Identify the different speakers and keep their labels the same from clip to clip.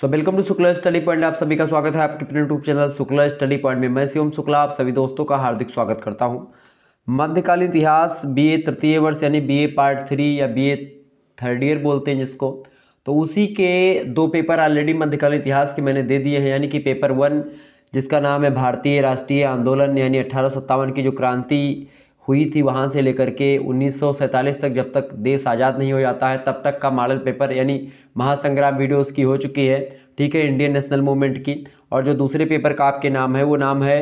Speaker 1: so welcome to Shukla study point आप सभी का स्वागत है आपके अपने YouTube channel Shukla study point में मैं शिवम शुक्ला आप सभी दोस्तों का हार्दिक स्वागत करता हूँ मध्यकालीन इतिहास बीए तृतीय वर्ष यानी बीए पार्ट थ्री या बीए थर्ड ईयर बोलते हैं जिसको तो उसी के दो पेपर ऑलरेडी मध्यकालीन इतिहास के मैंने दे दिए हैं यानी कि पेपर वन जिसका नाम है भारतीय राष्ट्रीय आंदोलन यानी अट्ठारह की जो क्रांति हुई थी वहाँ से लेकर के उन्नीस तक जब तक देश आज़ाद नहीं हो जाता है तब तक का मॉडल पेपर यानी महासंग्राम वीडियो उसकी हो चुकी है ठीक है इंडियन नेशनल मूवमेंट की और जो दूसरे पेपर का आपके नाम है वो नाम है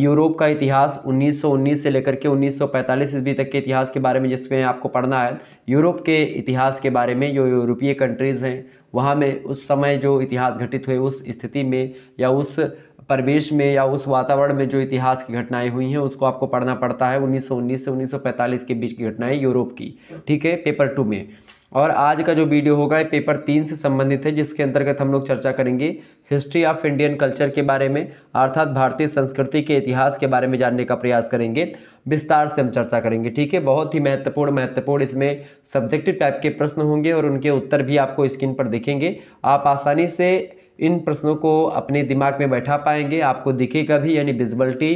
Speaker 1: यूरोप का इतिहास 1919 से लेकर के 1945 ईस्वी तक के इतिहास के बारे में जिसमें आपको पढ़ना है यूरोप के इतिहास के बारे में जो यूरोपीय कंट्रीज़ हैं वहाँ में उस समय जो इतिहास घटित हुए उस स्थिति में या उस परिवेश में या उस वातावरण में जो इतिहास की घटनाएं हुई हैं उसको आपको पढ़ना पड़ता है 1919 से 1945 के बीच की घटनाएं यूरोप की ठीक है पेपर टू में और आज का जो वीडियो होगा ये पेपर तीन से संबंधित है जिसके अंतर्गत हम लोग चर्चा करेंगे हिस्ट्री ऑफ इंडियन कल्चर के बारे में अर्थात भारतीय संस्कृति के इतिहास के बारे में जानने का प्रयास करेंगे विस्तार से हम चर्चा करेंगे ठीक है बहुत ही महत्वपूर्ण महत्वपूर्ण इसमें सब्जेक्टिव टाइप के प्रश्न होंगे और उनके उत्तर भी आपको स्क्रीन पर दिखेंगे आप आसानी से इन प्रश्नों को अपने दिमाग में बैठा पाएंगे आपको दिखेगा भी यानी विजिबिलिटी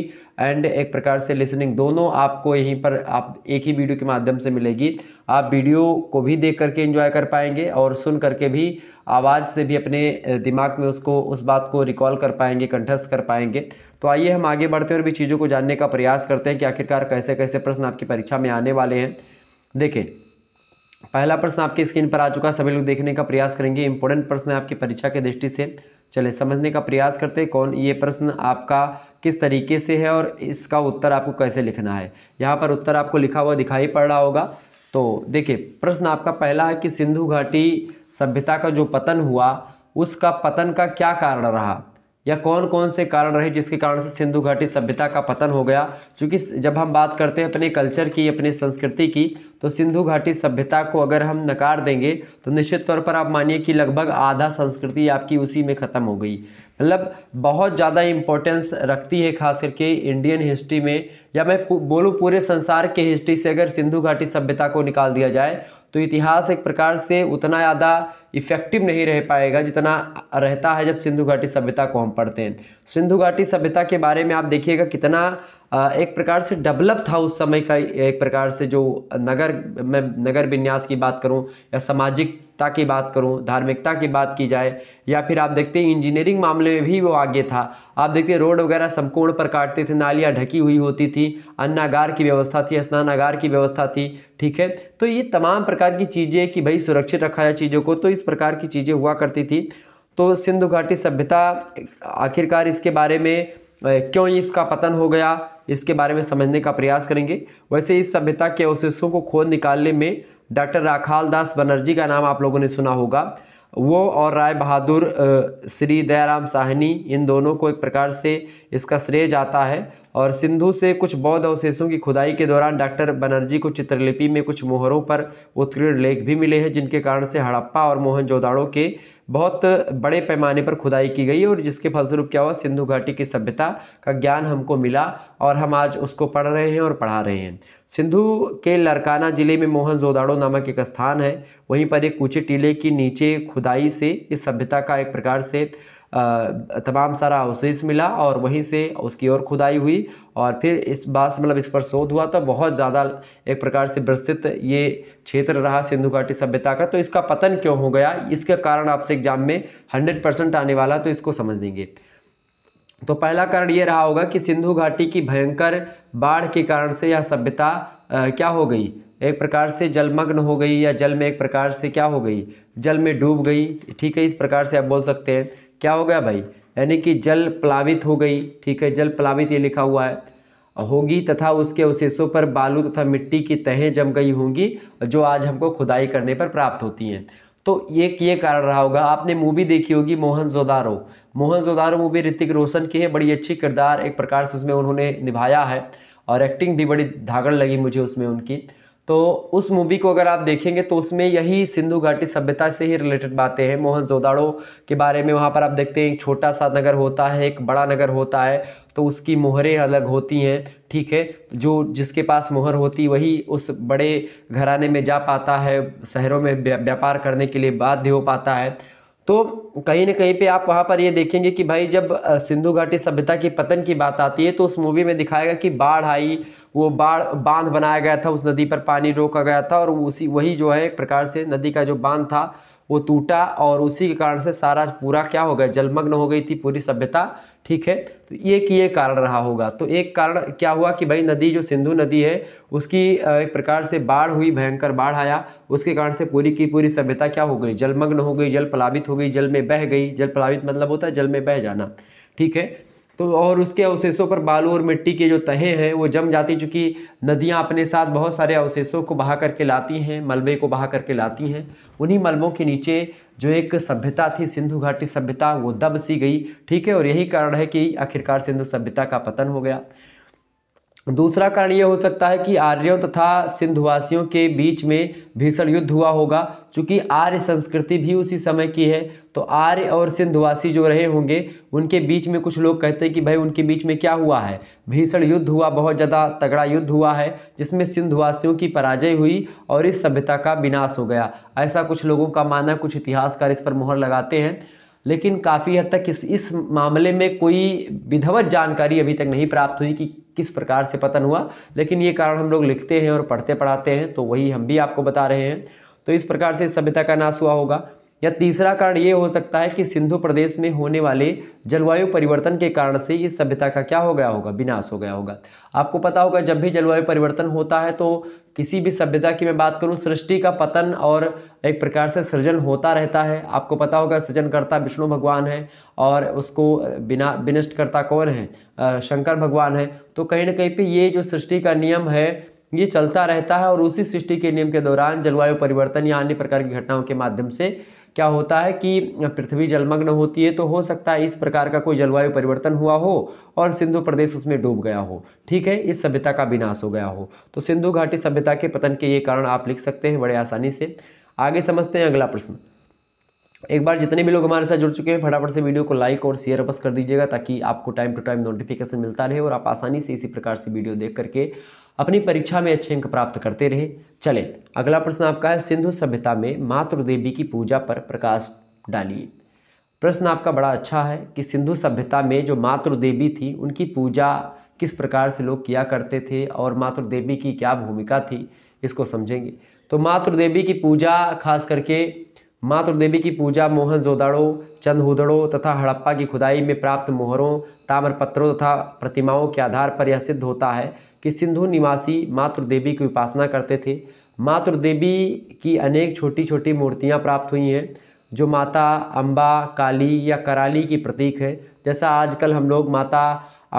Speaker 1: एंड एक प्रकार से लिसनिंग दोनों आपको यहीं पर आप एक ही वीडियो के माध्यम से मिलेगी आप वीडियो को भी देख करके एंजॉय कर पाएंगे और सुन करके भी आवाज़ से भी अपने दिमाग में उसको उस बात को रिकॉल कर पाएंगे कंठस्थ कर पाएंगे तो आइए हम आगे बढ़ते और भी चीज़ों को जानने का प्रयास करते हैं कि आखिरकार कैसे कैसे प्रश्न आपकी परीक्षा में आने वाले हैं देखें पहला प्रश्न आपकी स्क्रीन पर आ चुका है सभी लोग देखने का प्रयास करेंगे इंपॉर्टेंट प्रश्न है आपकी परीक्षा के दृष्टि से चले समझने का प्रयास करते हैं कौन ये प्रश्न आपका किस तरीके से है और इसका उत्तर आपको कैसे लिखना है यहाँ पर उत्तर आपको लिखा हुआ दिखाई पड़ रहा होगा तो देखिए प्रश्न आपका पहला है कि सिंधु घाटी सभ्यता का जो पतन हुआ उसका पतन का क्या कारण रहा या कौन कौन से कारण रहे जिसके कारण से सिंधु घाटी सभ्यता का पतन हो गया क्योंकि जब हम बात करते हैं अपने कल्चर की अपने संस्कृति की तो सिंधु घाटी सभ्यता को अगर हम नकार देंगे तो निश्चित तौर पर आप मानिए कि लगभग आधा संस्कृति आपकी उसी में ख़त्म हो गई मतलब बहुत ज़्यादा इम्पोर्टेंस रखती है खास करके इंडियन हिस्ट्री में या मैं बोलूँ पूरे संसार के हिस्ट्री से अगर सिंधु घाटी सभ्यता को निकाल दिया जाए तो इतिहास एक प्रकार से उतना ज़्यादा इफ़ेक्टिव नहीं रह पाएगा जितना रहता है जब सिंधु घाटी सभ्यता को हम पढ़ते हैं सिंधु घाटी सभ्यता के बारे में आप देखिएगा कितना एक प्रकार से डेवलप था उस समय का एक प्रकार से जो नगर मैं नगर विन्यास की बात करूं या सामाजिकता की बात करूं धार्मिकता की बात की जाए या फिर आप देखते हैं इंजीनियरिंग मामले में भी वो आगे था आप देखते हैं रोड वगैरह संपूर्ण पर काटते थे नालियाँ ढकी हुई होती थी अन्नागार की व्यवस्था थी स्नानागार की व्यवस्था थी ठीक है तो ये तमाम प्रकार की चीज़ें कि भाई सुरक्षित रखा जाए चीज़ों को तो इस प्रकार की चीज़ें हुआ करती थी तो सिंधु घाटी सभ्यता आखिरकार इसके बारे में क्यों इसका पतन हो गया इसके बारे में समझने का प्रयास करेंगे वैसे इस सभ्यता के अवशेषों को खोज निकालने में डॉक्टर राखाल दास बनर्जी का नाम आप लोगों ने सुना होगा वो और राय बहादुर श्री दयाराम साहनी इन दोनों को एक प्रकार से इसका श्रेय जाता है और सिंधु से कुछ बौद्ध अवशेषों की खुदाई के दौरान डॉक्टर बनर्जी को चित्रलिपि में कुछ मोहरों पर उत्कीर्ण लेख भी मिले हैं जिनके कारण से हड़प्पा और मोहनजोदाड़ो के बहुत बड़े पैमाने पर खुदाई की गई और जिसके फलस्वरूप क्या हुआ सिंधु घाटी की सभ्यता का ज्ञान हमको मिला और हम आज उसको पढ़ रहे हैं और पढ़ा रहे हैं सिंधु के लरकाना ज़िले में मोहन जोदाड़ो नामक एक स्थान है वहीं पर एक ऊँचे टीले के नीचे खुदाई से इस सभ्यता का एक प्रकार से तमाम सारा अवशेष मिला और वहीं से उसकी ओर खुदाई हुई और फिर इस बात मतलब इस पर शोध हुआ तो बहुत ज़्यादा एक प्रकार से विस्तृत ये क्षेत्र रहा सिंधु घाटी सभ्यता का तो इसका पतन क्यों हो गया इसके कारण आपसे एग्जाम में हंड्रेड परसेंट आने वाला तो इसको समझ देंगे तो पहला कारण ये रहा होगा कि सिंधु घाटी की भयंकर बाढ़ के कारण से यह सभ्यता क्या हो गई एक प्रकार से जलमग्न हो गई या जल में एक प्रकार से क्या हो गई जल में डूब गई ठीक है इस प्रकार से आप बोल सकते हैं क्या हो गया भाई यानी कि जल प्लावित हो गई ठीक है जल प्लावित ये लिखा हुआ है होगी तथा उसके अवशेषों पर बालू तथा मिट्टी की तहें जम गई होंगी जो आज हमको खुदाई करने पर प्राप्त होती हैं तो एक ये कारण रहा होगा आपने मूवी देखी होगी मोहन जोदारो मोहन जोदारो मूवी ऋतिक रोशन की है बड़ी अच्छी किरदार एक प्रकार से उसमें उन्होंने निभाया है और एक्टिंग भी बड़ी धागड़ लगी मुझे उसमें उनकी तो उस मूवी को अगर आप देखेंगे तो उसमें यही सिंधु घाटी सभ्यता से ही रिलेटेड बातें हैं मोहन जोदाड़ो के बारे में वहाँ पर आप देखते हैं एक छोटा सा नगर होता है एक बड़ा नगर होता है तो उसकी मोहरें अलग होती हैं ठीक है जो जिसके पास मोहर होती वही उस बड़े घराने में जा पाता है शहरों में व्यापार करने के लिए बाध्य हो पाता है तो कहीं ना कहीं पे आप वहाँ पर ये देखेंगे कि भाई जब सिंधु घाटी सभ्यता की पतन की बात आती है तो उस मूवी में दिखाएगा कि बाढ़ आई वो बाढ़ बांध बनाया गया था उस नदी पर पानी रोका गया था और उसी वही जो है एक प्रकार से नदी का जो बांध था वो टूटा और उसी के कारण से सारा पूरा क्या हो गया जलमग्न हो गई थी पूरी सभ्यता ठीक है तो एक ये कारण रहा होगा तो एक कारण क्या हुआ कि भाई नदी जो सिंधु नदी है उसकी एक प्रकार से बाढ़ हुई भयंकर बाढ़ आया उसके कारण से पूरी की पूरी सभ्यता क्या हो गई जलमग्न हो गई जल प्लावित हो गई जल में बह गई जल प्लावित मतलब होता है जल में बह जाना ठीक है तो और उसके अवशेषों पर बालू और मिट्टी के जो तहे हैं वो जम जाती चूँकि नदियाँ अपने साथ बहुत सारे अवशेषों को बहा करके लाती हैं मलबे को बहा करके लाती हैं उन्हीं मलबों के नीचे जो एक सभ्यता थी सिंधु घाटी सभ्यता वो दब सी गई ठीक है और यही कारण है कि आखिरकार सिंधु सभ्यता का पतन हो गया दूसरा कारण ये हो सकता है कि आर्यों तथा सिंधुवासियों के बीच में भीषण युद्ध हुआ होगा चूँकि आर्य संस्कृति भी उसी समय की है तो आर्य और सिंधुवासी जो रहे होंगे उनके बीच में कुछ लोग कहते हैं कि भाई उनके बीच में क्या हुआ है भीषण युद्ध हुआ बहुत ज़्यादा तगड़ा युद्ध हुआ है जिसमें सिंधुवासियों की पराजय हुई और इस सभ्यता का विनाश हो गया ऐसा कुछ लोगों का मानना कुछ इतिहासकार इस पर मोहर लगाते हैं लेकिन काफ़ी हद तक इस इस मामले में कोई विधवत जानकारी अभी तक नहीं प्राप्त हुई कि किस प्रकार से पतन हुआ लेकिन ये कारण हम लोग लिखते हैं और पढ़ते पढ़ाते हैं तो वही हम भी आपको बता रहे हैं तो इस प्रकार से सभ्यता का नाश हुआ होगा या तीसरा कारण ये हो सकता है कि सिंधु प्रदेश में होने वाले जलवायु परिवर्तन के कारण से इस सभ्यता का क्या हो गया होगा विनाश हो गया होगा आपको पता होगा जब भी जलवायु परिवर्तन होता है तो किसी भी सभ्यता की मैं बात करूं सृष्टि का पतन और एक प्रकार से सृजन होता रहता है आपको पता होगा सृजनकर्ता विष्णु भगवान है और उसको बिना विनष्टकर्ता कौन है शंकर भगवान है तो कहीं ना कहीं पर ये जो सृष्टि का नियम है ये चलता रहता है और उसी सृष्टि के नियम के दौरान जलवायु परिवर्तन या अन्य प्रकार की घटनाओं के माध्यम से क्या होता है कि पृथ्वी जलमग्न होती है तो हो सकता है इस प्रकार का कोई जलवायु परिवर्तन हुआ हो और सिंधु प्रदेश उसमें डूब गया हो ठीक है इस सभ्यता का विनाश हो गया हो तो सिंधु घाटी सभ्यता के पतन के ये कारण आप लिख सकते हैं बड़े आसानी से आगे समझते हैं अगला प्रश्न एक बार जितने भी लोग हमारे साथ जुड़ चुके हैं फटाफट से वीडियो को लाइक और शेयर बस कर दीजिएगा ताकि आपको टाइम टू टाइम नोटिफिकेशन मिलता रहे और आप आसानी से इसी प्रकार से वीडियो देख करके अपनी परीक्षा में अच्छे अंक प्राप्त करते रहे चले अगला प्रश्न आपका है सिंधु सभ्यता में मातृ देवी की पूजा पर प्रकाश डालिए प्रश्न आपका बड़ा अच्छा है कि सिंधु सभ्यता में जो मातृ देवी थी उनकी पूजा किस प्रकार से लोग किया करते थे और मातृ देवी की क्या भूमिका थी इसको समझेंगे तो मातृ देवी की पूजा खास करके मातृ देवी की पूजा मोहन मोहनजोदड़ो चंदहुदड़ों तथा हड़प्पा की खुदाई में प्राप्त मोहरों ताम्रपत्रों तथा प्रतिमाओं के आधार पर यह सिद्ध होता है कि सिंधु निवासी मातृदेवी देवी की उपासना करते थे मातृदेवी देवी की अनेक छोटी छोटी मूर्तियाँ प्राप्त हुई हैं जो माता अम्बा काली या कराली की प्रतीक है जैसा आजकल हम लोग माता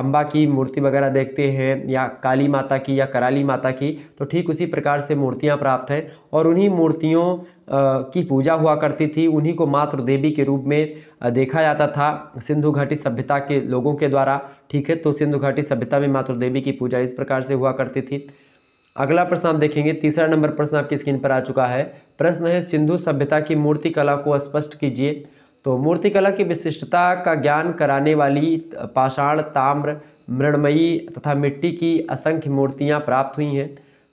Speaker 1: अम्बा की मूर्ति वगैरह देखते हैं या काली माता की या कराली माता की तो ठीक उसी प्रकार से मूर्तियाँ प्राप्त हैं और उन्हीं मूर्तियों की पूजा हुआ करती थी उन्हीं को मात्र देवी के रूप में देखा जाता था सिंधु घाटी सभ्यता के लोगों के द्वारा ठीक है तो सिंधु घाटी सभ्यता में मात्र देवी की पूजा इस प्रकार से हुआ करती थी अगला प्रश्न आप देखेंगे तीसरा नंबर प्रश्न आपकी स्क्रीन पर आ चुका है प्रश्न है सिंधु सभ्यता की मूर्ति कला को स्पष्ट कीजिए तो मूर्ति कला की विशिष्टता का ज्ञान कराने वाली पाषाण ताम्र मृणमयी तथा मिट्टी की असंख्य मूर्तियाँ प्राप्त हुई हैं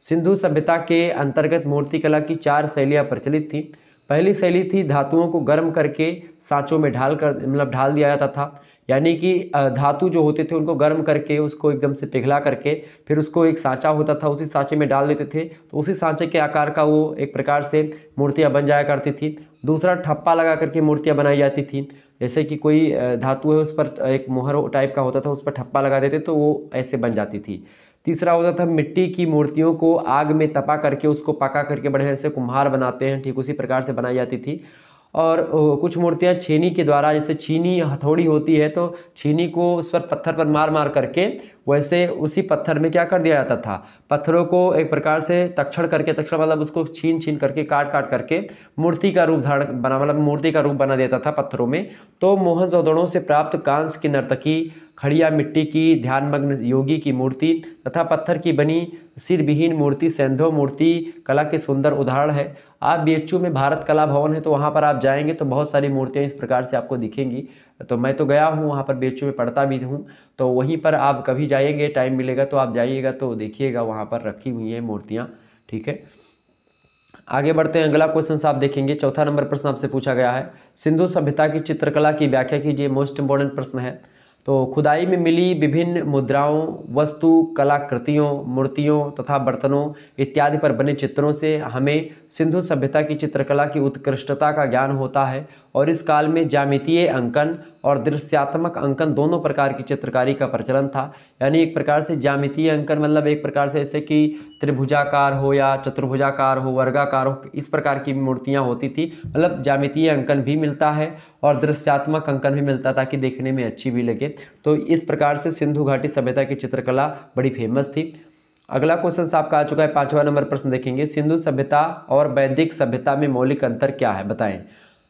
Speaker 1: सिंधु सभ्यता के अंतर्गत मूर्तिकला की चार शैलियाँ प्रचलित थीं पहली शैली थी धातुओं को गर्म करके सांचों में ढाल कर मतलब ढाल दिया जाता था यानी कि धातु जो होते थे उनको गर्म करके उसको एकदम से पिघला करके फिर उसको एक सांचा होता था उसी सांचे में डाल देते थे तो उसी सांचे के आकार का वो एक प्रकार से मूर्तियाँ बन जाया करती थी दूसरा ठप्पा लगा करके मूर्तियाँ बनाई जाती थी जैसे कि कोई धातु है उस पर एक मोहर टाइप का होता था उस पर ठप्पा लगा देते तो वो ऐसे बन जाती थी तीसरा होता था मिट्टी की मूर्तियों को आग में तपा करके उसको पका करके बढ़िया से कुम्हार बनाते हैं ठीक उसी प्रकार से बनाई जाती थी और कुछ मूर्तियाँ छेनी के द्वारा जैसे छीनी हथौड़ी होती है तो छीनी को उस पर पत्थर पर मार मार करके वैसे उसी पत्थर में क्या कर दिया जाता था पत्थरों को एक प्रकार से तक्षण करके तक्षण मतलब उसको छीन छीन करके काट काट करके मूर्ति का रूप धारण बना मतलब मूर्ति का रूप बना देता था पत्थरों में तो मोहन जोदड़ों से प्राप्त कांस की नर्तकी खड़िया मिट्टी की ध्यानमग्न योगी की मूर्ति तथा पत्थर की बनी सिरविहीन मूर्ति सेंधो मूर्ति कला के सुंदर उदाहरण है आप बी में भारत कला भवन है तो वहाँ पर आप जाएंगे तो बहुत सारी मूर्तियाँ इस प्रकार से आपको दिखेंगी तो मैं तो गया हूँ वहाँ पर बी में पढ़ता भी हूँ तो वहीं पर आप कभी जाएंगे टाइम मिलेगा तो आप जाइएगा तो देखिएगा वहाँ पर रखी हुई हैं मूर्तियाँ ठीक है आगे बढ़ते हैं अगला क्वेश्चन आप देखेंगे चौथा नंबर प्रश्न आपसे पूछा गया है सिंधु सभ्यता की चित्रकला की व्याख्या कीजिए मोस्ट इंपॉर्टेंट प्रश्न है तो खुदाई में मिली विभिन्न मुद्राओं वस्तु कलाकृतियों मूर्तियों तथा बर्तनों इत्यादि पर बने चित्रों से हमें सिंधु सभ्यता की चित्रकला की उत्कृष्टता का ज्ञान होता है और इस काल में जामितीय अंकन और दृश्यात्मक अंकन दोनों प्रकार की चित्रकारी का प्रचलन था यानी एक प्रकार से जामितीय अंकन मतलब एक प्रकार से जैसे कि त्रिभुजाकार हो या चतुर्भुजाकार हो वर्गाकार हो इस प्रकार की मूर्तियाँ होती थी मतलब जामितीय अंकन भी मिलता है और दृश्यात्मक अंकन भी मिलता ताकि देखने में अच्छी भी लगे तो इस प्रकार से सिंधु घाटी सभ्यता की चित्रकला बड़ी फेमस थी अगला क्वेश्चन आपका आ चुका है पांचवा नंबर प्रश्न देखेंगे सिंधु सभ्यता और वैदिक सभ्यता में मौलिक अंतर क्या है बताएं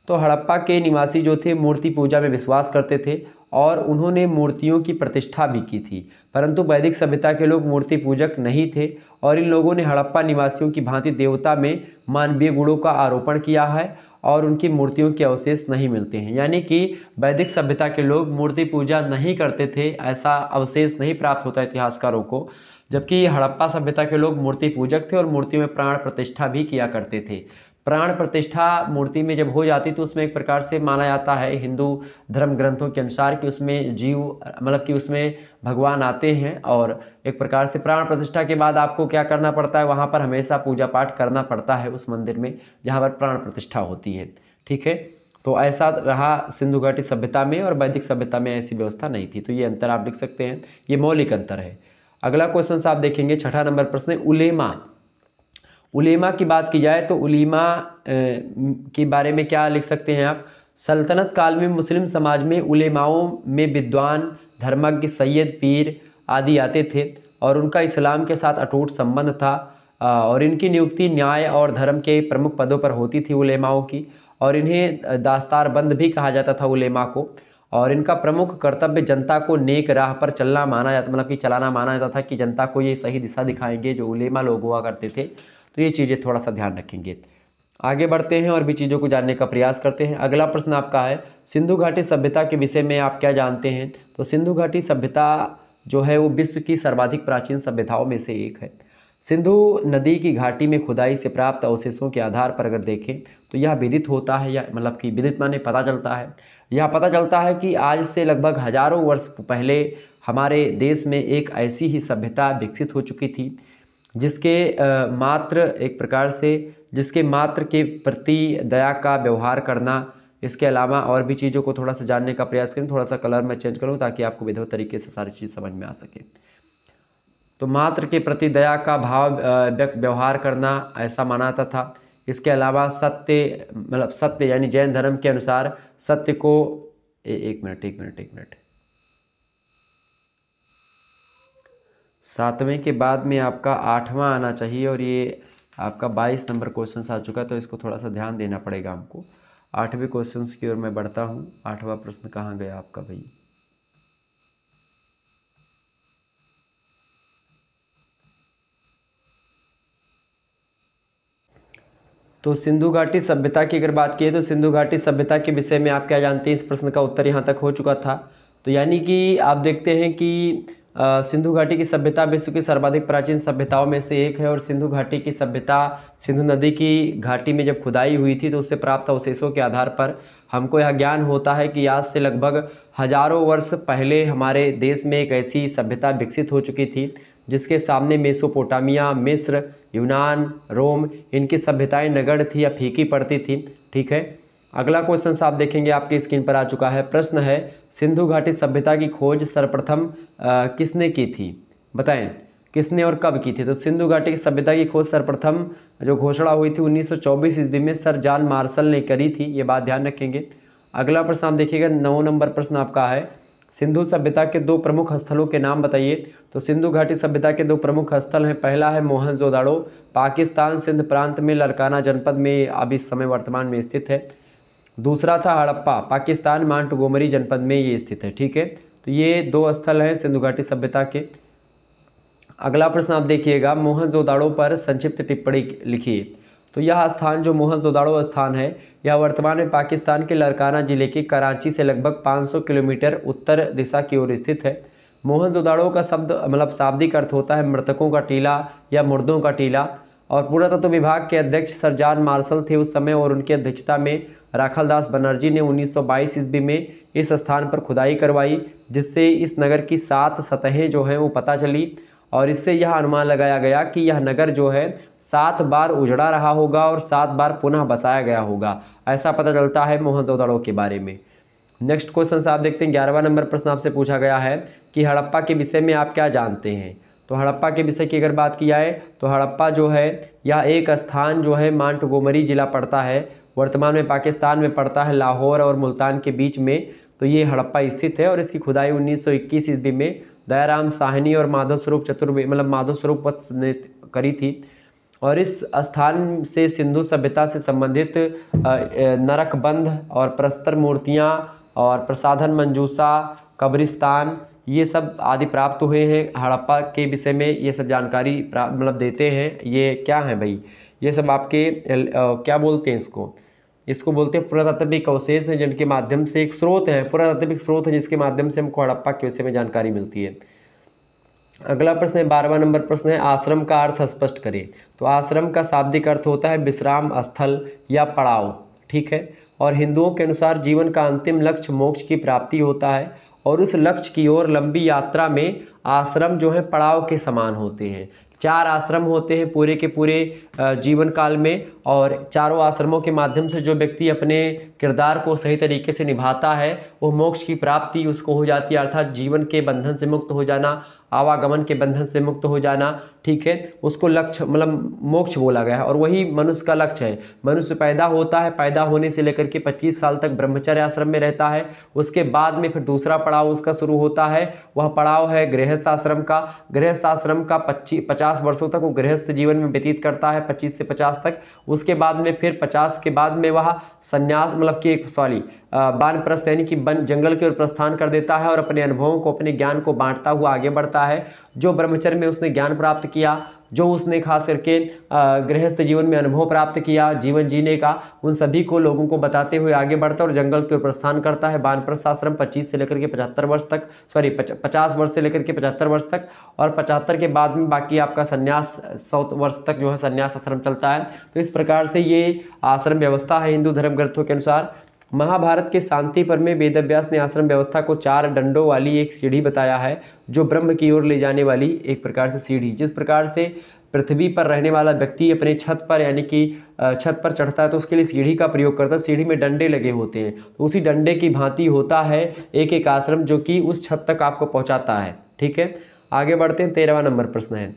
Speaker 1: तो हड़प्पा के निवासी जो थे मूर्ति पूजा में विश्वास करते थे और उन्होंने मूर्तियों की प्रतिष्ठा भी की थी परंतु वैदिक सभ्यता के लोग मूर्ति पूजक नहीं थे और इन लोगों ने हड़प्पा निवासियों की भांति देवता में मानवीय गुणों का आरोपण किया है और उनकी मूर्तियों के अवशेष नहीं मिलते हैं यानी कि वैदिक सभ्यता के लोग मूर्ति पूजा नहीं करते थे ऐसा अवशेष नहीं प्राप्त होता इतिहासकारों को जबकि हड़प्पा सभ्यता के लोग मूर्ति पूजक थे और मूर्तियों में प्राण प्रतिष्ठा भी किया करते थे प्राण प्रतिष्ठा मूर्ति में जब हो जाती तो उसमें एक प्रकार से माना जाता है हिंदू धर्म ग्रंथों के अनुसार कि उसमें जीव मतलब कि उसमें भगवान आते हैं और एक प्रकार से प्राण प्रतिष्ठा के बाद आपको क्या करना पड़ता है वहाँ पर हमेशा पूजा पाठ करना पड़ता है उस मंदिर में जहाँ पर प्राण प्रतिष्ठा होती है ठीक है तो ऐसा रहा सिंधु घाटी सभ्यता में और वैदिक सभ्यता में ऐसी व्यवस्था नहीं थी तो ये अंतर आप लिख सकते हैं ये मौलिक अंतर है अगला क्वेश्चन आप देखेंगे छठा नंबर प्रश्न उलेमा उलेमा की बात की जाए तो उलीमा के बारे में क्या लिख सकते हैं आप सल्तनत काल में मुस्लिम समाज में उलेमाओं में विद्वान धर्मज्ञ सैयद पीर आदि आते थे और उनका इस्लाम के साथ अटूट संबंध था और इनकी नियुक्ति न्याय और धर्म के प्रमुख पदों पर होती थी उलेमाओं की और इन्हें दास्तार बंद भी कहा जाता था उलेमा को और इनका प्रमुख कर्तव्य जनता को नेक राह पर चलना माना जाता मतलब कि चलाना माना जाता था कि जनता को ये सही दिशा दिखाएंगे जो उलेमा लोग हुआ करते थे तो ये चीज़ें थोड़ा सा ध्यान रखेंगे आगे बढ़ते हैं और भी चीज़ों को जानने का प्रयास करते हैं अगला प्रश्न आपका है सिंधु घाटी सभ्यता के विषय में आप क्या जानते हैं तो सिंधु घाटी सभ्यता जो है वो विश्व की सर्वाधिक प्राचीन सभ्यताओं में से एक है सिंधु नदी की घाटी में खुदाई से प्राप्त अवशेषों के आधार पर अगर देखें तो यह विदित होता है या मतलब कि विदित माने पता चलता है यह पता चलता है कि आज से लगभग हजारों वर्ष पहले हमारे देश में एक ऐसी ही सभ्यता विकसित हो चुकी थी जिसके मात्र एक प्रकार से जिसके मात्र के प्रति दया का व्यवहार करना इसके अलावा और भी चीज़ों को थोड़ा सा जानने का प्रयास करें थोड़ा सा कलर मैं चेंज करूँ ताकि आपको विधव तरीके से सारी चीज़ समझ में आ सके तो मात्र के प्रति दया का भाव व्यवहार करना ऐसा माना जाता था इसके अलावा सत्य मतलब सत्य यानी जैन धर्म के अनुसार सत्य को ए, एक मिनट एक मिनट एक मिनट सातवें के बाद में आपका आठवां आना चाहिए और ये आपका बाईस नंबर क्वेश्चन आ चुका है तो इसको थोड़ा सा ध्यान देना पड़ेगा हमको आठवें क्वेश्चन की ओर मैं बढ़ता हूँ आठवां प्रश्न कहाँ गया आपका भाई तो सिंधु घाटी सभ्यता की अगर बात की तो सिंधु घाटी सभ्यता के विषय में आप क्या जानते हैं इस प्रश्न का उत्तर यहाँ तक हो चुका था तो यानी कि आप देखते हैं कि सिंधु घाटी की सभ्यता विश्व की सर्वाधिक प्राचीन सभ्यताओं में से एक है और सिंधु घाटी की सभ्यता सिंधु नदी की घाटी में जब खुदाई हुई थी तो उससे प्राप्त अवशेषों के आधार पर हमको यह ज्ञान होता है कि आज से लगभग हजारों वर्ष पहले हमारे देश में एक ऐसी सभ्यता विकसित हो चुकी थी जिसके सामने मेसोपोटामिया मिस्र यूनान रोम इनकी सभ्यताएँ नगढ़ थी या फीकी पड़ती थी ठीक है अगला क्वेश्चन आप देखेंगे आपकी स्क्रीन पर आ चुका है प्रश्न है सिंधु घाटी सभ्यता की खोज सर्वप्रथम आ, किसने की थी बताएं किसने और कब की थी तो सिंधु घाटी की सभ्यता की खोज सर्वप्रथम जो घोषणा हुई थी 1924 ईस्वी में सर जॉन मार्शल ने करी थी ये बात ध्यान रखेंगे अगला प्रश्न आप देखिएगा नौ नंबर प्रश्न आपका है सिंधु सभ्यता के दो प्रमुख स्थलों के नाम बताइए तो सिंधु घाटी सभ्यता के दो प्रमुख स्थल हैं पहला है मोहनजोदाड़ो पाकिस्तान सिंध प्रांत में लड़काना जनपद में अब इस समय वर्तमान में स्थित है दूसरा था हड़प्पा पाकिस्तान मांट गोमरी जनपद में ये स्थित है ठीक है तो ये दो स्थल हैं सिंधु घाटी सभ्यता के अगला प्रश्न आप देखिएगा मोहनजोदाड़ो पर संक्षिप्त टिप्पणी लिखिए तो यह स्थान जो मोहनजोदाड़ो स्थान है यह वर्तमान में पाकिस्तान के लड़काना जिले के कराची से लगभग 500 किलोमीटर उत्तर दिशा की ओर स्थित है मोहनजोदाड़ो का शब्द मतलब शाब्दिक अर्थ होता है मृतकों का टीला या मुर्दों का टीला और पुरातत्व तो विभाग के अध्यक्ष सरजान मार्शल थे उस समय और उनकी अध्यक्षता में राखल दास बनर्जी ने 1922 ईस्वी में इस स्थान पर खुदाई करवाई जिससे इस नगर की सात सतहें जो हैं वो पता चली और इससे यह अनुमान लगाया गया कि यह नगर जो है सात बार उजड़ा रहा होगा और सात बार पुनः बसाया गया होगा ऐसा पता चलता है मोहनजोदड़ों के बारे में नेक्स्ट क्वेश्चन आप देखते हैं ग्यारहवा नंबर प्रश्न आपसे पूछा गया है कि हड़प्पा के विषय में आप क्या जानते हैं तो हड़प्पा के विषय की अगर बात की जाए तो हड़प्पा जो है यह एक स्थान जो है मांटगोमरी जिला पड़ता है वर्तमान में पाकिस्तान में पड़ता है लाहौर और मुल्तान के बीच में तो ये हड़प्पा स्थित है और इसकी खुदाई 1921 ईस्वी में दयाराम साहनी और माधव स्वरूप चतुर्वेदी मतलब माधव स्वरूप वत्स ने करी थी और इस स्थान से सिंधु सभ्यता से संबंधित नरकबंध और प्रस्तर मूर्तियाँ और प्रसाधन मंजूसा कब्रिस्तान ये सब आदि प्राप्त हुए हैं हड़प्पा के विषय में ये सब जानकारी मतलब देते हैं ये क्या है भाई ये सब आपके क्या बोलते हैं इसको इसको बोलते हैं पुरातात्विक अवशेष है जिनके माध्यम से एक स्रोत है पुरातात्विक स्रोत है जिसके माध्यम से हमको हड़प्पा के विषय में जानकारी मिलती है अगला प्रश्न है बारहवा नंबर प्रश्न है आश्रम का अर्थ स्पष्ट करें तो आश्रम का शाब्दिक अर्थ होता है विश्राम स्थल या पड़ाव ठीक है और हिंदुओं के अनुसार जीवन का अंतिम लक्ष्य मोक्ष की प्राप्ति होता है और उस लक्ष्य की ओर लंबी यात्रा में आश्रम जो है पड़ाव के समान होते हैं चार आश्रम होते हैं पूरे के पूरे जीवन काल में और चारों आश्रमों के माध्यम से जो व्यक्ति अपने किरदार को सही तरीके से निभाता है वो मोक्ष की प्राप्ति उसको हो जाती है अर्थात जीवन के बंधन से मुक्त हो जाना आवागमन के बंधन से मुक्त हो जाना ठीक है उसको लक्ष्य मतलब मोक्ष बोला गया है और वही मनुष्य का लक्ष्य है मनुष्य पैदा होता है पैदा होने से लेकर के 25 साल तक ब्रह्मचर्य आश्रम में रहता है उसके बाद में फिर दूसरा पड़ाव उसका शुरू होता है वह पड़ाव है गृहस्थ आश्रम का गृहस्थ आश्रम का पच्चीस पचास वर्षों तक वो गृहस्थ जीवन में व्यतीत करता है पच्चीस से पचास तक उसके बाद में फिर पचास के बाद में वह संन्यास मतलब कि सॉरी बान प्रस्थ यानी कि बन जंगल की ओर प्रस्थान कर देता है और अपने अनुभवों को अपने ज्ञान को बांटता हुआ आगे बढ़ता है जो ब्रह्मचर्य में उसने ज्ञान प्राप्त किया जो उसने खास करके गृहस्थ जीवन में अनुभव प्राप्त किया जीवन जीने का उन सभी को लोगों को बताते हुए आगे बढ़ता और जंगल के प्रस्थान करता है बानप्रस आश्रम 25 से लेकर के 75 वर्ष तक सॉरी 50 वर्ष से लेकर के 75 वर्ष तक और 75 के बाद में बाकी आपका संन्यास सौ वर्ष तक जो है संन्यास आश्रम चलता है तो इस प्रकार से ये आश्रम व्यवस्था है हिंदू धर्म ग्रंथों के अनुसार महाभारत के शांति पर में वेदव्यास ने आश्रम व्यवस्था को चार डंडों वाली एक सीढ़ी बताया है जो ब्रह्म की ओर ले जाने वाली एक प्रकार से सीढ़ी जिस प्रकार से पृथ्वी पर रहने वाला व्यक्ति अपने छत पर यानी कि छत पर चढ़ता है तो उसके लिए सीढ़ी का प्रयोग करता है सीढ़ी में डंडे लगे होते हैं तो उसी डंडे की भांति होता है एक एक आश्रम जो कि उस छत तक आपको पहुँचाता है ठीक है आगे बढ़ते हैं तेरहवा नंबर प्रश्न है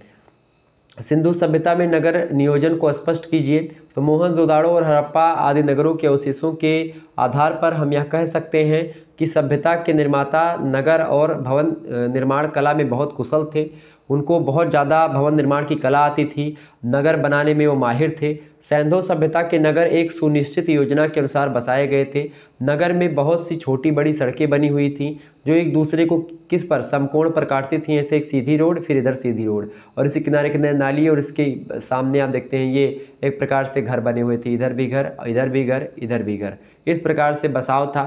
Speaker 1: सिंधु सभ्यता में नगर नियोजन को स्पष्ट कीजिए तो मोहन जोदाड़ो और हरप्पा आदि नगरों के अवशेषों के आधार पर हम यह कह सकते हैं कि सभ्यता के निर्माता नगर और भवन निर्माण कला में बहुत कुशल थे उनको बहुत ज़्यादा भवन निर्माण की कला आती थी नगर बनाने में वो माहिर थे सैंधो सभ्यता के नगर एक सुनिश्चित योजना के अनुसार बसाए गए थे नगर में बहुत सी छोटी बड़ी सड़कें बनी हुई थी जो एक दूसरे को किस पर समकोण पर काटती थी ऐसे एक सीधी रोड फिर इधर सीधी रोड और इसी किनारे किनारे नाली और इसके सामने आप देखते हैं ये एक प्रकार से घर बने हुए थे इधर भी घर इधर भी घर इधर भी घर इस प्रकार से बसाव था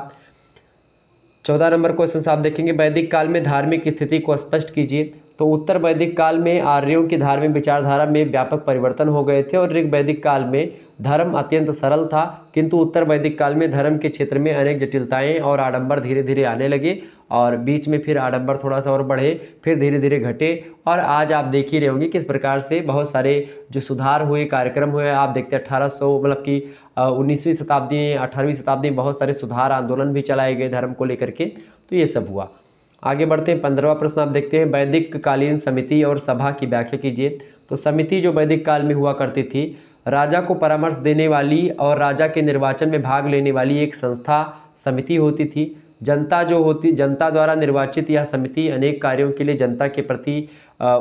Speaker 1: चौदह नंबर क्वेश्चन आप देखेंगे वैदिक काल में धार्मिक स्थिति को स्पष्ट कीजिए तो उत्तर वैदिक काल में आर्यों की धार्मिक विचारधारा में व्यापक परिवर्तन हो गए थे और ऋग वैदिक काल में धर्म अत्यंत सरल था किंतु उत्तर वैदिक काल में धर्म के क्षेत्र में अनेक जटिलताएं और आडंबर धीरे धीरे आने लगे और बीच में फिर आडंबर थोड़ा सा और बढ़े फिर धीरे धीरे घटे और आज आप देख ही रहे होंगे किस प्रकार से बहुत सारे जो सुधार हुए कार्यक्रम हुए आप देखते हैं अठारह मतलब कि उन्नीसवीं शताब्दी अठारहवीं शताब्दी बहुत सारे सुधार आंदोलन भी चलाए गए धर्म को लेकर के तो ये सब हुआ आगे बढ़ते हैं पंद्रवा प्रश्न आप देखते हैं वैदिक कालीन समिति और सभा की व्याख्या कीजिए तो समिति जो वैदिक काल में हुआ करती थी राजा को परामर्श देने वाली और राजा के निर्वाचन में भाग लेने वाली एक संस्था समिति होती थी जनता जो होती जनता द्वारा निर्वाचित यह समिति अनेक कार्यों के लिए जनता के प्रति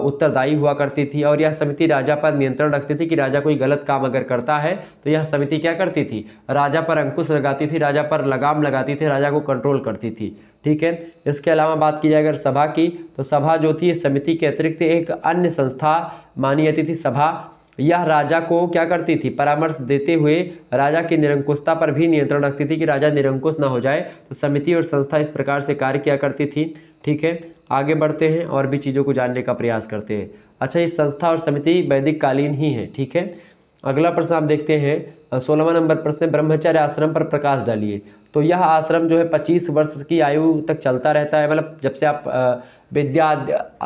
Speaker 1: उत्तरदायी हुआ करती थी और यह समिति राजा पर नियंत्रण रखती थी कि राजा कोई गलत काम अगर करता है तो यह समिति क्या करती थी राजा पर अंकुश लगाती थी राजा पर लगाम लगाती थी राजा को कंट्रोल करती थी ठीक है इसके अलावा बात की जाए अगर सभा की तो सभा जो थी समिति के अतिरिक्त एक अन्य संस्था मानी जाती थी सभा यह राजा को क्या करती थी परामर्श देते हुए राजा की निरंकुशता पर भी नियंत्रण रखती थी कि राजा निरंकुश ना हो जाए तो समिति और संस्था इस प्रकार से कार्य किया करती थी ठीक है आगे बढ़ते हैं और भी चीज़ों को जानने का प्रयास करते हैं अच्छा ये संस्था और समिति वैदिक कालीन ही है ठीक है अगला प्रश्न आप देखते हैं सोलहवा नंबर प्रश्न है ब्रह्मचर्य आश्रम पर प्रकाश डालिए तो यह आश्रम जो है पच्चीस वर्ष की आयु तक चलता रहता है मतलब जब से आप विद्या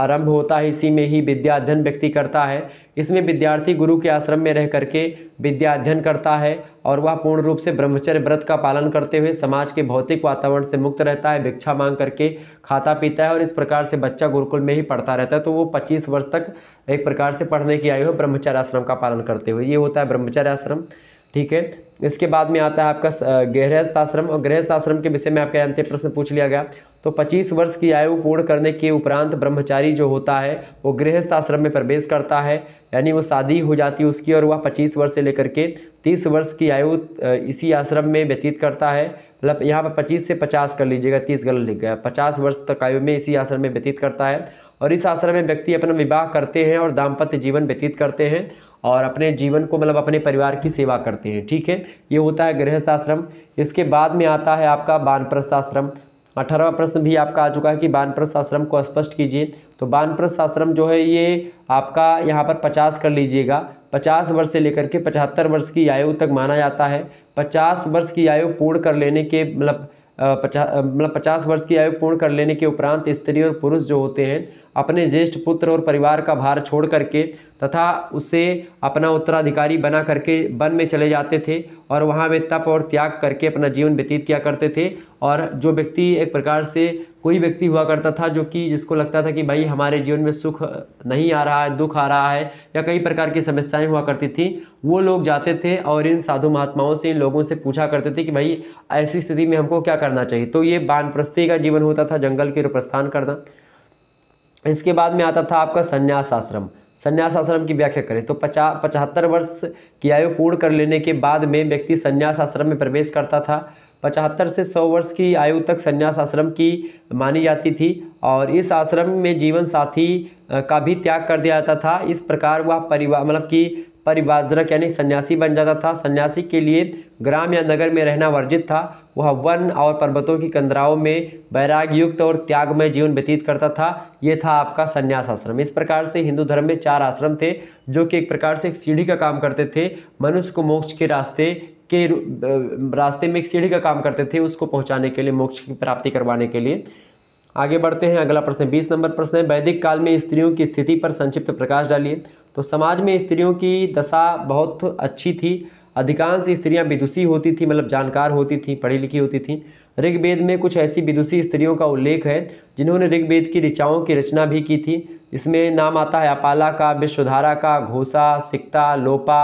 Speaker 1: आरंभ होता है इसी में ही विद्या अध्ययन व्यक्ति करता है इसमें विद्यार्थी गुरु के आश्रम में रह करके विद्या अध्ययन करता है और वह पूर्ण रूप से ब्रह्मचर्य व्रत का पालन करते हुए समाज के भौतिक वातावरण से मुक्त रहता है भिक्षा मांग करके खाता पीता है और इस प्रकार से बच्चा गुरुकुल में ही पढ़ता रहता है तो वो पच्चीस वर्ष तक एक प्रकार से पढ़ने की आयु है ब्रह्मचर्य आश्रम का पालन करते हुए ये होता है ब्रह्मचर्य आश्रम ठीक है इसके बाद में आता है आपका गृहस्थ आश्रम और गृहस्थ आश्रम के विषय में आपका अंतिम प्रश्न पूछ लिया गया तो 25 वर्ष की आयु पूर्ण करने के उपरांत ब्रह्मचारी जो होता है वो गृहस्थ आश्रम में प्रवेश करता है यानी वो शादी हो जाती है उसकी और वह 25 वर्ष से लेकर के 30 वर्ष की आयु इसी आश्रम में व्यतीत करता है मतलब यहाँ पर 25 से 50 कर लीजिएगा 30 गलत लिख गया 50 वर्ष तक आयु में इसी आश्रम में व्यतीत करता है और इस आश्रम में व्यक्ति अपना विवाह करते हैं और दाम्पत्य जीवन व्यतीत करते हैं और अपने जीवन को मतलब अपने परिवार की सेवा करते हैं ठीक है ये होता है गृहस्थ आश्रम इसके बाद में आता है आपका बानप्रस्थ आश्रम अठारहवा प्रश्न भी आपका आ चुका है कि बानप्रस्थ आश्रम को स्पष्ट कीजिए तो बानप्रस्थ आश्रम जो है ये आपका यहाँ पर पचास कर लीजिएगा पचास वर्ष से लेकर के पचहत्तर वर्ष की आयु तक माना जाता है पचास वर्ष की आयु पूर्ण कर लेने के मतलब पचास मतलब पचास वर्ष की आयु पूर्ण कर लेने के उपरांत स्त्री और पुरुष जो होते हैं अपने ज्येष्ठ पुत्र और परिवार का भार छोड़ करके तथा उसे अपना उत्तराधिकारी बना करके वन में चले जाते थे और वहाँ वे तप और त्याग करके अपना जीवन व्यतीत किया करते थे और जो व्यक्ति एक प्रकार से कोई व्यक्ति हुआ करता था जो कि जिसको लगता था कि भाई हमारे जीवन में सुख नहीं आ रहा है दुख आ रहा है या कई प्रकार की समस्याएं हुआ करती थी वो लोग जाते थे और इन साधु महात्माओं से इन लोगों से पूछा करते थे कि भाई ऐसी स्थिति में हमको क्या करना चाहिए तो ये बानप्रस्थी का जीवन होता था जंगल के प्रस्थान करना इसके बाद में आता था आपका संन्यास आश्रम संन्यास आश्रम की व्याख्या करें तो पचा पचहत्तर वर्ष की आयु पूर्ण कर लेने के बाद में व्यक्ति संन्यास आश्रम में प्रवेश करता था पचहत्तर से सौ वर्ष की आयु तक संन्यास आश्रम की मानी जाती थी और इस आश्रम में जीवन साथी का भी त्याग कर दिया जाता था इस प्रकार वह परिवार मतलब कि परिवारजनक यानी सन्यासी बन जाता था सन्यासी के लिए ग्राम या नगर में रहना वर्जित था वह वन और पर्वतों की कंदराओं में बैराग युक्त और त्यागमय जीवन व्यतीत करता था ये था आपका संन्यास आश्रम इस प्रकार से हिंदू धर्म में चार आश्रम थे जो कि एक प्रकार से एक सीढ़ी का काम करते थे मनुष्य को मोक्ष के रास्ते के रास्ते में एक सीढ़ी का काम करते थे उसको पहुँचाने के लिए मोक्ष की प्राप्ति करवाने के लिए आगे बढ़ते हैं अगला प्रश्न बीस नंबर प्रश्न है वैदिक काल में स्त्रियों की स्थिति पर संक्षिप्त प्रकाश डालिए तो समाज में स्त्रियों की दशा बहुत अच्छी थी अधिकांश स्त्रियां विदुषी होती थी मतलब जानकार होती थी पढ़ी लिखी होती थी ऋग्वेद में कुछ ऐसी विदुषी स्त्रियों का उल्लेख है जिन्होंने ऋग्वेद की ऋचाओं की रचना भी की थी इसमें नाम आता है अपाला का विश्वधारा का घोसा सिक्ता लोपा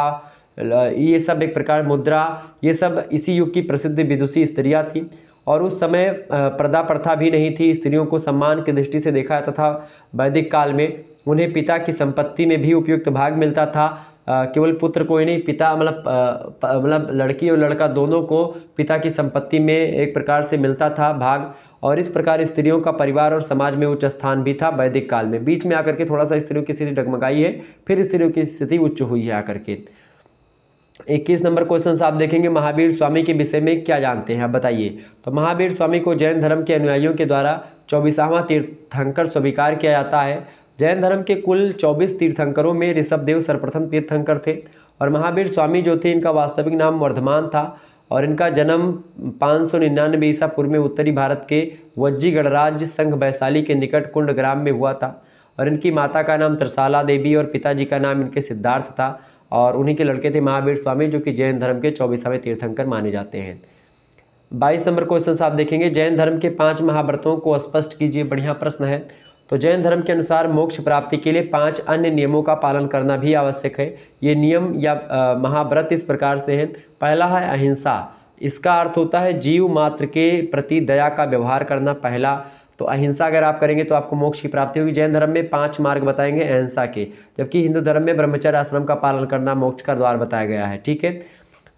Speaker 1: ये सब एक प्रकार मुद्रा ये सब इसी युग की प्रसिद्ध विदुषी स्त्रियाँ थी और उस समय पर्दा प्रथा भी नहीं थी स्त्रियों को सम्मान की दृष्टि से देखा जाता था वैदिक काल में उन्हें पिता की संपत्ति में भी उपयुक्त भाग मिलता था केवल पुत्र को ही नहीं पिता मतलब मतलब लड़की और लड़का दोनों को पिता की संपत्ति में एक प्रकार से मिलता था भाग और इस प्रकार स्त्रियों का परिवार और समाज में उच्च स्थान भी था वैदिक काल में बीच में आकर के थोड़ा सा स्त्रियों की स्थिति डगमगाई है फिर स्त्रियों की स्थिति उच्च हुई है आकर के इक्कीस नंबर क्वेश्चन आप देखेंगे महावीर स्वामी के विषय में क्या जानते हैं आप बताइए तो महावीर स्वामी को जैन धर्म के अनुयायियों के द्वारा चौबीसवां तीर्थंकर स्वीकार किया जाता है जैन धर्म के कुल 24 तीर्थंकरों में ऋषभदेव सर्वप्रथम तीर्थंकर थे और महावीर स्वामी जो थे इनका वास्तविक नाम वर्धमान था और इनका जन्म पाँच सौ निन्यानवे ईसा पूर्व में उत्तरी भारत के वज्जी गणराज्य संघ वैशाली के निकट कुंड ग्राम में हुआ था और इनकी माता का नाम त्रिशाला देवी और पिताजी का नाम इनके सिद्धार्थ था और उन्हीं के लड़के थे महावीर स्वामी जो कि जैन धर्म के चौबीसवें तीर्थंकर माने जाते हैं बाईस नंबर क्वेश्चन आप देखेंगे जैन धर्म के पांच महाव्रतों को स्पष्ट कीजिए बढ़िया प्रश्न है तो जैन धर्म के अनुसार मोक्ष प्राप्ति के लिए पांच अन्य नियमों का पालन करना भी आवश्यक है ये नियम या महाव्रत इस प्रकार से हैं पहला है अहिंसा इसका अर्थ होता है जीव मात्र के प्रति दया का व्यवहार करना पहला तो अहिंसा अगर आप करेंगे तो आपको मोक्ष की प्राप्ति होगी जैन धर्म में पांच मार्ग बताएंगे अहिंसा के जबकि हिंदू धर्म में ब्रह्मचर्य आश्रम का पालन करना मोक्ष का द्वार बताया गया है ठीक है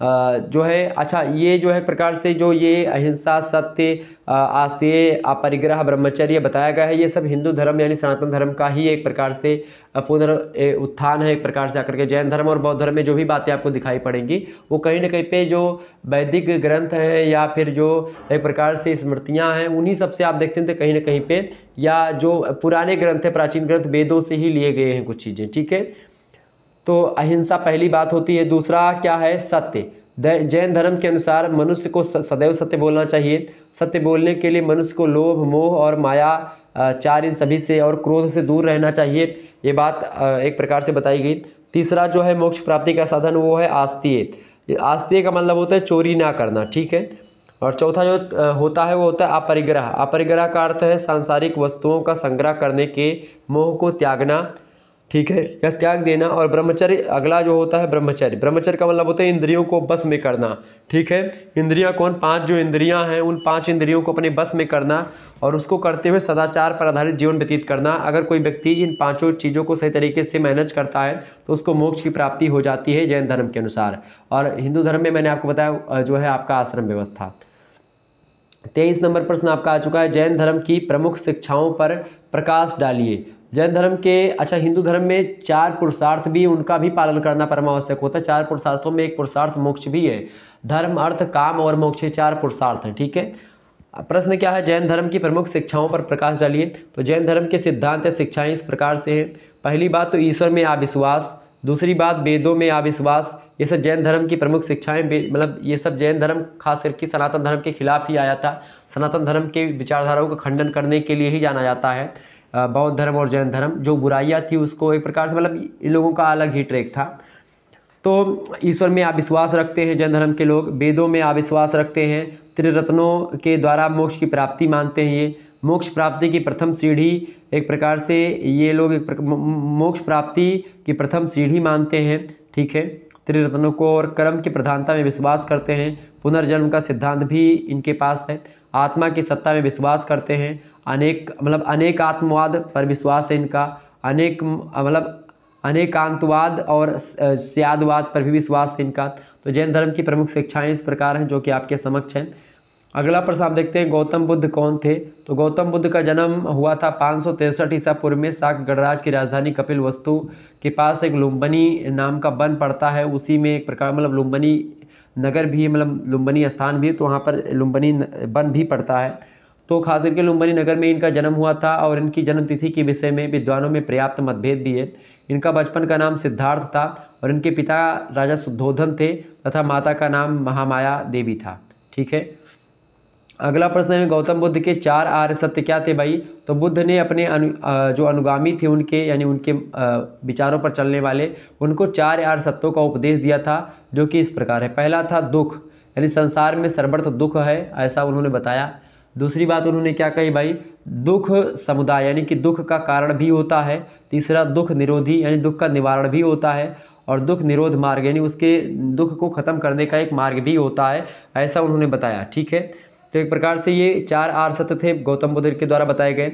Speaker 1: जो है अच्छा ये जो है प्रकार से जो ये अहिंसा सत्य आस्तीय अपरिग्रह ब्रह्मचर्य बताया गया है ये सब हिंदू धर्म यानी सनातन धर्म का ही एक प्रकार से पुनर् उत्थान है एक प्रकार से आकर के जैन धर्म और बौद्ध धर्म में जो भी बातें आपको दिखाई पड़ेंगी वो कहीं ना कहीं पे जो वैदिक ग्रंथ हैं या फिर जो एक प्रकार से स्मृतियाँ हैं उन्हीं सबसे आप देखते हैं तो कहीं ना कहीं पर या जो पुराने ग्रंथ हैं प्राचीन ग्रंथ वेदों से ही लिए गए हैं कुछ चीज़ें ठीक है तो अहिंसा पहली बात होती है दूसरा क्या है सत्य जैन धर्म के अनुसार मनुष्य को सदैव सत्य बोलना चाहिए सत्य बोलने के लिए मनुष्य को लोभ मोह और माया चार इन सभी से और क्रोध से दूर रहना चाहिए ये बात एक प्रकार से बताई गई तीसरा जो है मोक्ष प्राप्ति का साधन वो है आस्तीय आस्तीय का मतलब होता है चोरी ना करना ठीक है और चौथा जो होता है वो होता है अपरिग्रह अपरिग्रह का अर्थ है सांसारिक वस्तुओं का संग्रह करने के मोह को त्यागना ठीक है या त्याग देना और ब्रह्मचर्य अगला जो होता है ब्रह्मचर्य ब्रह्मचर्य का मतलब होता है इंद्रियों को बस में करना ठीक है इंद्रियां कौन पांच जो इंद्रियां हैं उन पांच इंद्रियों को अपने बस में करना और उसको करते हुए सदाचार पर आधारित जीवन व्यतीत करना अगर कोई व्यक्ति इन पांचों चीज़ों को सही तरीके से मैनेज करता है तो उसको मोक्ष की प्राप्ति हो जाती है जैन धर्म के अनुसार और हिंदू धर्म में मैंने आपको बताया जो है आपका आश्रम व्यवस्था तेईस नंबर प्रश्न आपका आ चुका है जैन धर्म की प्रमुख शिक्षाओं पर प्रकाश डालिए जैन धर्म के अच्छा हिंदू धर्म में चार पुरुषार्थ भी उनका भी पालन करना परमावश्यक होता है चार पुरुषार्थों में एक पुरुषार्थ मोक्ष भी है धर्म अर्थ काम और मोक्ष चार पुरुषार्थ हैं ठीक है प्रश्न क्या है जैन धर्म की प्रमुख शिक्षाओं पर प्रकाश डालिए तो जैन धर्म के सिद्धांत या शिक्षाएं इस प्रकार से हैं पहली बात तो ईश्वर में अविश्वास दूसरी बात वेदों में अविश्वास ये सब जैन धर्म की प्रमुख शिक्षाएं मतलब ये सब जैन धर्म खास करके सनातन धर्म के खिलाफ ही आया था सनातन धर्म के विचारधाराओं का खंडन करने के लिए ही जाना जाता है बौद्ध धर्म और जैन धर्म जो बुराइयाँ थी उसको एक प्रकार से मतलब इन लोगों का अलग ही ट्रैक था तो ईश्वर में अविश्वास रखते हैं जैन धर्म के लोग वेदों में अविश्वास रखते हैं त्रिरत्नों के द्वारा मोक्ष की प्राप्ति मानते हैं ये मोक्ष प्राप्ति की प्रथम सीढ़ी एक प्रकार से ये लोग एक मोक्ष प्राप्ति की प्रथम सीढ़ी मानते हैं ठीक है त्रिरत्नों को और कर्म की प्रधानता में विश्वास करते हैं पुनर्जन्म का सिद्धांत भी इनके पास है आत्मा की सत्ता में विश्वास करते हैं अनेक मतलब अनेक आत्मवाद पर विश्वास है इनका अनेक मतलब अनेकांतवाद और स्यादवाद पर भी विश्वास है इनका तो जैन धर्म की प्रमुख शिक्षाएं इस प्रकार हैं जो कि आपके समक्ष हैं अगला प्रश्न आप देखते हैं गौतम बुद्ध कौन थे तो गौतम बुद्ध का जन्म हुआ था पाँच सौ तिरसठ ईसा पूर्व में साक गणराज की राजधानी कपिल वस्तु के पास एक लुम्बनी नाम का वन पड़ता है उसी में एक प्रकार मतलब लुम्बनी नगर भी मतलब लुम्बनी स्थान भी तो वहाँ पर लुम्बनी वन भी पड़ता है तो खासिर के लुम्बनी नगर में इनका जन्म हुआ था और इनकी जन्मतिथि के विषय में विद्वानों में पर्याप्त मतभेद भी है इनका बचपन का नाम सिद्धार्थ था और इनके पिता राजा सुधोधन थे तथा माता का नाम महामाया देवी था ठीक है अगला प्रश्न है गौतम बुद्ध के चार आर्य सत्य क्या थे भाई तो बुद्ध ने अपने अनु, जो अनुगामी थे उनके यानी उनके विचारों पर चलने वाले उनको चार आर्य सत्यों का उपदेश दिया था जो कि इस प्रकार है पहला था दुख यानी संसार में सर्वर्थ दुख है ऐसा उन्होंने बताया दूसरी बात उन्होंने क्या कही भाई दुख समुदाय यानी कि दुख का कारण भी होता है तीसरा दुख निरोधी यानी दुख का निवारण भी होता है और दुख निरोध मार्ग यानी उसके दुख को ख़त्म करने का एक मार्ग भी होता है ऐसा उन्होंने बताया ठीक है तो एक प्रकार से ये चार आर सत्य थे गौतम बुद्ध के द्वारा बताए गए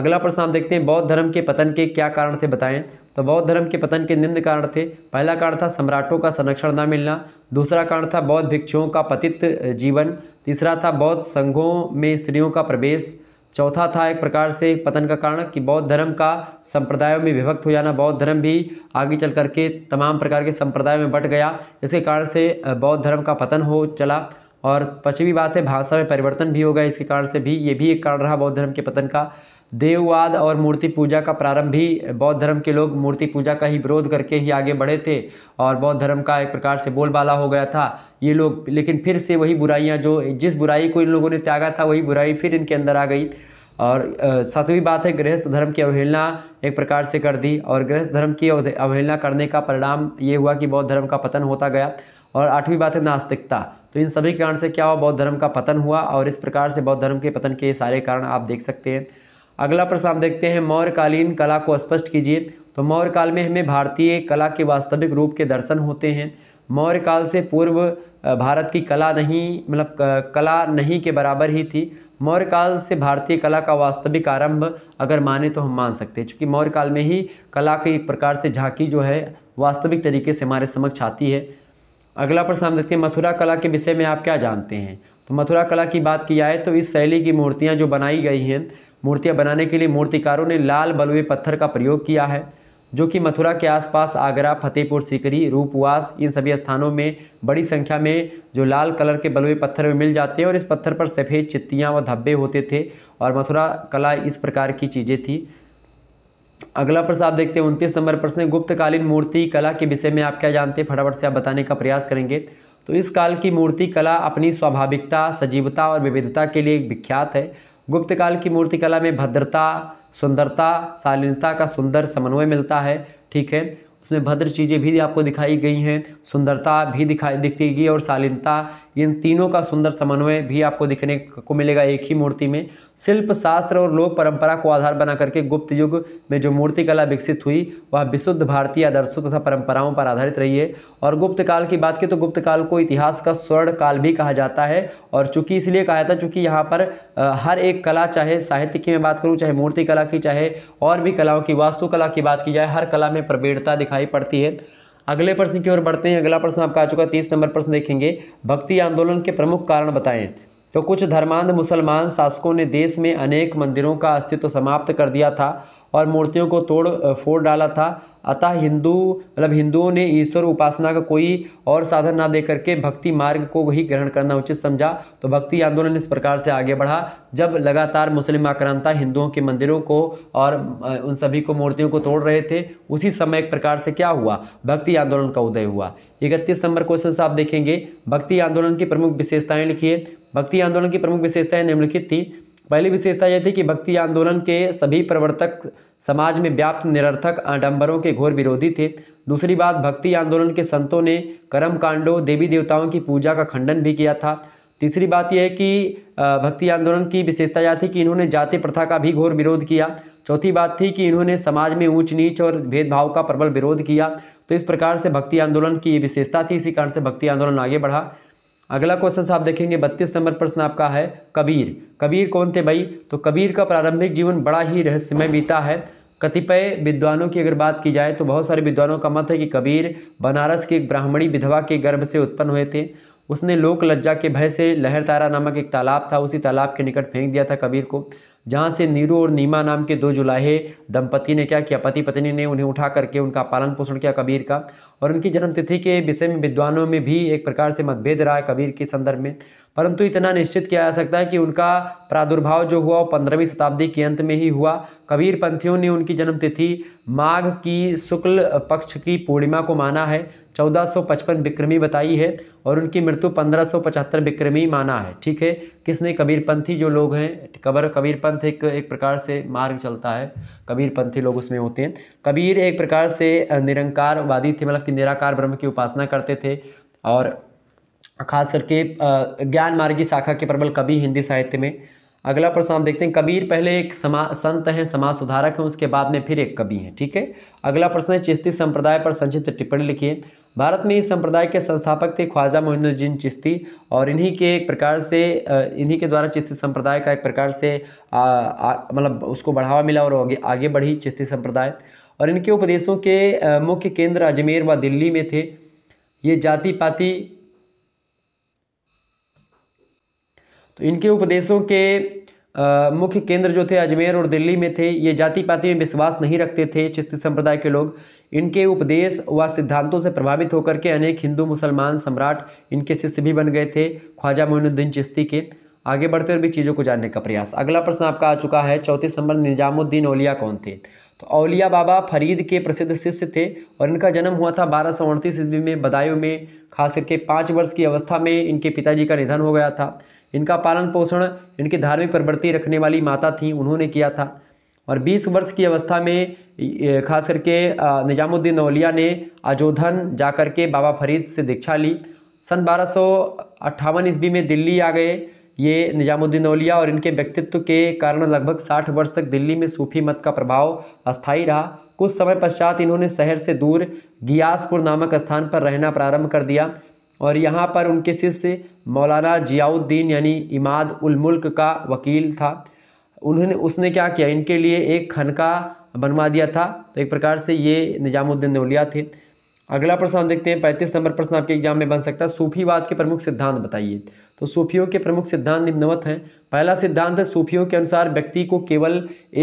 Speaker 1: अगला प्रश्न आप देखते हैं बौद्ध धर्म के पतन के क्या कारण थे बताएं तो बौद्ध धर्म के पतन के निम्न कारण थे पहला कारण था सम्राटों का संरक्षण न मिलना दूसरा कारण था बौद्ध भिक्षुओं का पतित जीवन तीसरा था बौद्ध संघों में स्त्रियों का प्रवेश चौथा था एक प्रकार से पतन का कारण कि बौद्ध धर्म का संप्रदायों में विभक्त हो जाना बौद्ध धर्म भी आगे चल करके तमाम प्रकार के संप्रदायों में बट गया इसके कारण से बौद्ध धर्म का पतन हो चला और पाँचवीं बात है भाषा में परिवर्तन भी हो गया इसके कारण से भी ये भी एक कारण रहा बौद्ध धर्म के पतन का देववाद और मूर्ति पूजा का प्रारंभ भी बौद्ध धर्म के लोग मूर्ति पूजा का ही विरोध करके ही आगे बढ़े थे और बौद्ध धर्म का एक प्रकार से बोलबाला हो गया था ये लोग लेकिन फिर से वही बुराइयाँ जो जिस बुराई को इन लोगों ने त्यागा था वही बुराई फिर इनके अंदर आ गई और सातवीं बात है गृहस्थ धर्म की अवहेलना एक प्रकार से कर दी और गृहस्थ धर्म की अवहेलना करने का परिणाम ये हुआ कि बौद्ध धर्म का पतन होता गया और आठवीं बात है नास्तिकता तो इन सभी कारण से क्या हुआ बौद्ध धर्म का पतन हुआ और इस प्रकार से बौद्ध धर्म के पतन के सारे कारण आप देख सकते हैं अगला प्रश्न आप देखते हैं मौर्यकालीन कला को स्पष्ट कीजिए तो मौर्य काल में हमें भारतीय कला के वास्तविक रूप के दर्शन होते हैं मौर्य काल से पूर्व भारत की कला नहीं मतलब कला नहीं के बराबर ही थी मौर्य काल से भारतीय कला का वास्तविक आरंभ अगर माने तो हम मान सकते हैं क्योंकि मौर्य काल में ही कला के एक प्रकार से झांकी जो है वास्तविक तरीके से हमारे समक्ष आती है अगला प्रश्न हम देखते हैं मथुरा कला के विषय में आप क्या जानते हैं तो मथुरा कला की बात की जाए तो इस शैली की मूर्तियाँ जो बनाई गई हैं मूर्तियाँ बनाने के लिए मूर्तिकारों ने लाल बलुए पत्थर का प्रयोग किया है जो कि मथुरा के आसपास आगरा फतेहपुर सीकरी रूपवास इन सभी स्थानों में बड़ी संख्या में जो लाल कलर के बलुए पत्थर में मिल जाते हैं और इस पत्थर पर सफ़ेद चित्तियाँ व धब्बे होते थे और मथुरा कला इस प्रकार की चीज़ें थी अगला प्रश्न आप देखते हैं उनतीस नंबर प्रश्न गुप्तकालीन मूर्ति कला के विषय में आप क्या जानते हैं फटाफट से आप बताने का प्रयास करेंगे तो इस काल की मूर्ति कला अपनी स्वाभाविकता सजीवता और विविधता के लिए विख्यात है गुप्त काल की मूर्तिकला में भद्रता सुंदरता शालीनता का सुंदर समन्वय मिलता है ठीक है उसमें भद्र चीज़ें भी आपको दिखाई गई हैं सुंदरता भी दिखाई दिखेगी और शालीनता इन तीनों का सुंदर समन्वय भी आपको दिखने को मिलेगा एक ही मूर्ति में शिल्प शास्त्र और लोक परंपरा को आधार बना करके गुप्त युग में जो मूर्तिकला विकसित हुई वह विशुद्ध भारतीय आदर्शों तथा परंपराओं पर आधारित रही है और गुप्त काल की बात की तो गुप्त काल को इतिहास का स्वर्ण काल भी कहा जाता है और चूंकि इसलिए कहा जाता है चूंकि यहाँ पर हर एक कला चाहे साहित्य की मैं बात करूँ चाहे मूर्ति कला की चाहे और भी कलाओं की वास्तुकला की बात की जाए हर कला में प्रवीणता दिखाई दिखाई पड़ती है अगले प्रश्न की ओर बढ़ते हैं अगला प्रश्न आपका आ चुका है तीस नंबर प्रश्न देखेंगे भक्ति आंदोलन के प्रमुख कारण बताएं तो कुछ धर्मांध मुसलमान शासकों ने देश में अनेक मंदिरों का अस्तित्व समाप्त कर दिया था और मूर्तियों को तोड़ फोड़ डाला था अतः हिंदू मतलब हिंदुओं ने ईश्वर उपासना का कोई और साधन ना दे करके भक्ति मार्ग को ही ग्रहण करना उचित समझा तो भक्ति आंदोलन इस प्रकार से आगे बढ़ा जब लगातार मुस्लिम आक्रांता हिंदुओं के मंदिरों को और उन सभी को मूर्तियों को तोड़ रहे थे उसी समय एक प्रकार से क्या हुआ भक्ति आंदोलन का उदय हुआ इकतीस नंबर क्वेश्चन आप देखेंगे भक्ति आंदोलन की प्रमुख विशेषताएं लिखिए भक्ति आंदोलन की प्रमुख विशेषताएं निम्नलिखित थी पहली विशेषता यह थी कि भक्ति आंदोलन के सभी प्रवर्तक समाज में व्याप्त निरर्थक आडंबरों के घोर विरोधी थे दूसरी बात भक्ति आंदोलन के संतों ने कर्म कांडों देवी देवताओं की पूजा का खंडन भी किया था तीसरी बात यह है कि भक्ति आंदोलन की विशेषता यह थी कि इन्होंने जाति प्रथा का भी घोर विरोध किया चौथी बात थी कि इन्होंने समाज में ऊंच नीच और भेदभाव का प्रबल विरोध किया तो इस प्रकार से भक्ति आंदोलन की ये विशेषता थी इसी कारण से भक्ति आंदोलन आगे बढ़ा अगला क्वेश्चन आप देखेंगे बत्तीस नंबर प्रश्न आपका है कबीर कबीर कौन थे भाई तो कबीर का प्रारंभिक जीवन बड़ा ही रहस्यमय बीता है कतिपय विद्वानों की अगर बात की जाए तो बहुत सारे विद्वानों का मत है कि कबीर बनारस की एक ब्राह्मणी विधवा के गर्भ से उत्पन्न हुए थे उसने लोक लज्जा के भय से लहर तारा नामक एक तालाब था उसी तालाब के निकट फेंक दिया था कबीर को जहाँ से नीरू और नीमा नाम के दो जुलाहे दंपति ने क्या किया पति पत्नी ने उन्हें उठा करके उनका पालन पोषण किया कबीर का और उनकी जन्मतिथि के विषय में विद्वानों में भी एक प्रकार से मतभेद रहा है कबीर के संदर्भ में परंतु इतना निश्चित किया जा सकता है कि उनका प्रादुर्भाव जो हुआ वो पंद्रहवीं शताब्दी के अंत में ही हुआ कबीर पंथियों ने उनकी जन्मतिथि माघ की शुक्ल पक्ष की पूर्णिमा को माना है 1455 विक्रमी बताई है और उनकी मृत्यु 1575 विक्रमी माना है ठीक है किसने कबीरपंथी जो लोग हैं कबर कबीरपंथ एक एक प्रकार से मार्ग चलता है कबीरपंथी लोग उसमें होते हैं कबीर एक प्रकार से निरंकारवादी थे मतलब कि निराकार ब्रह्म की उपासना करते थे और खास करके ज्ञान मार्गी शाखा के प्रबल कवि हिंदी साहित्य में अगला प्रश्न आप देखते हैं कबीर पहले एक समा संत हैं समाज सुधारक हैं उसके बाद में फिर एक कवि हैं ठीक है अगला प्रश्न है चिश्ती संप्रदाय पर संचित टिप्पणी लिखिए भारत में इस संप्रदाय के संस्थापक थे ख्वाजा मोहिंदुद्दीन चिश्ती और इन्हीं के एक प्रकार से इन्हीं के द्वारा चिश्ती संप्रदाय का एक प्रकार से मतलब उसको बढ़ावा मिला और आगे आगे बढ़ी चिश्ती संप्रदाय और इनके उपदेशों के मुख्य केंद्र अजमेर व दिल्ली में थे ये जाति पाति तो इनके उपदेशों के मुख्य केंद्र जो थे अजमेर और दिल्ली में थे ये जाति पाति में विश्वास नहीं रखते थे चिश्ती संप्रदाय के लोग इनके उपदेश व सिद्धांतों से प्रभावित होकर के अनेक हिंदू मुसलमान सम्राट इनके शिष्य भी बन गए थे ख्वाजा मोइनुद्दीन चिश्ती के आगे बढ़ते हुए भी चीज़ों को जानने का प्रयास अगला प्रश्न आपका आ चुका है चौथी नंबर निजामुद्दीन ओलिया कौन थे तो ओलिया बाबा फरीद के प्रसिद्ध शिष्य थे और इनका जन्म हुआ था बारह सौ अड़तीस ईस्वी में बदायूं में खास करके पाँच वर्ष की अवस्था में इनके पिताजी का निधन हो गया था इनका पालन पोषण इनकी धार्मिक प्रवृत्ति रखने वाली माता थी उन्होंने किया था और 20 वर्ष की अवस्था में खास करके निजामुद्दीन अलिया ने अजोधन जाकर के बाबा फरीद से दीक्षा ली सन बारह ईस्वी में दिल्ली आ गए ये निजामुद्दीन अलिया और इनके व्यक्तित्व के कारण लगभग 60 वर्ष तक दिल्ली में सूफी मत का प्रभाव अस्थायी रहा कुछ समय पश्चात इन्होंने शहर से दूर गियासपुर नामक स्थान पर रहना प्रारंभ कर दिया और यहाँ पर उनके शिष्य मौलाना जियाउद्दीन यानी इमाद उल मुल्क का वकील था उन्होंने उसने क्या किया इनके लिए एक खनका बनवा दिया था तो एक प्रकार से ये निजामुद्दीन नौलिया थे अगला प्रश्न हम देखते हैं पैंतीस नंबर प्रश्न आपके एग्जाम में बन सकता है सूफीवाद के प्रमुख सिद्धांत बताइए तो सूफियों के प्रमुख सिद्धांत निम्नवत हैं पहला सिद्धांत है सूफियों के अनुसार व्यक्ति को केवल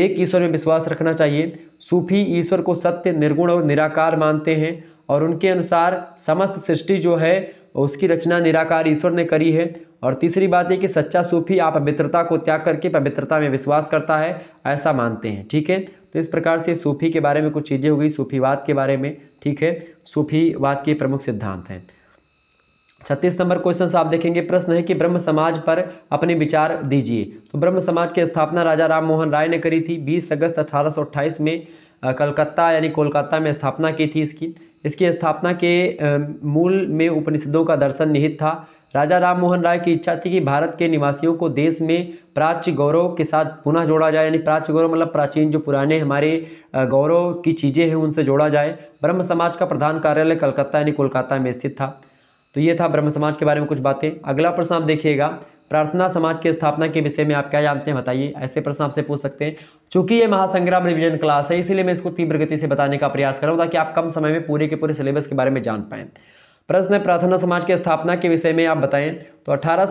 Speaker 1: एक ईश्वर में विश्वास रखना चाहिए सूफी ईश्वर को सत्य निर्गुण और निराकार मानते हैं और उनके अनुसार समस्त सृष्टि जो है और उसकी रचना निराकार ईश्वर ने करी है और तीसरी बात है कि सच्चा सूफी आप पवित्रता को त्याग करके पवित्रता में विश्वास करता है ऐसा मानते हैं ठीक है तो इस प्रकार से सूफी के बारे में कुछ चीज़ें हो गई सूफीवाद के बारे में ठीक है सूफीवाद के प्रमुख सिद्धांत हैं छत्तीस नंबर क्वेश्चन आप देखेंगे प्रश्न है कि ब्रह्म समाज पर अपने विचार दीजिए तो ब्रह्म समाज की स्थापना राजा राम मोहन राय ने करी थी 20 अगस्त अठारह में कलकत्ता यानी कोलकाता में स्थापना की थी इसकी इसकी स्थापना के मूल में उपनिषदों का दर्शन निहित था राजा राम मोहन राय की इच्छा थी कि भारत के निवासियों को देश में प्राच्य गौरव के साथ पुनः जोड़ा जाए यानी प्राच्य गौरव मतलब प्राचीन जो पुराने हमारे गौरव की चीज़ें हैं उनसे जोड़ा जाए ब्रह्म समाज का प्रधान कार्यालय कलकत्ता यानी कोलकाता में स्थित था तो ये था ब्रह्म समाज के बारे में कुछ बातें अगला प्रश्न आप देखिएगा प्रार्थना समाज की स्थापना के विषय में आप क्या जानते हैं बताइए ऐसे प्रश्न आपसे पूछ सकते हैं चूंकि ये महासंग्राम रिविजन क्लास है इसीलिए मैं इसको तीव्र गति से बताने का प्रयास करूँ ताकि आप कम समय में पूरे के पूरे सिलेबस के बारे में जान पाएँ प्रश्न है प्रार्थना समाज की स्थापना के विषय में आप बताएं तो अठारह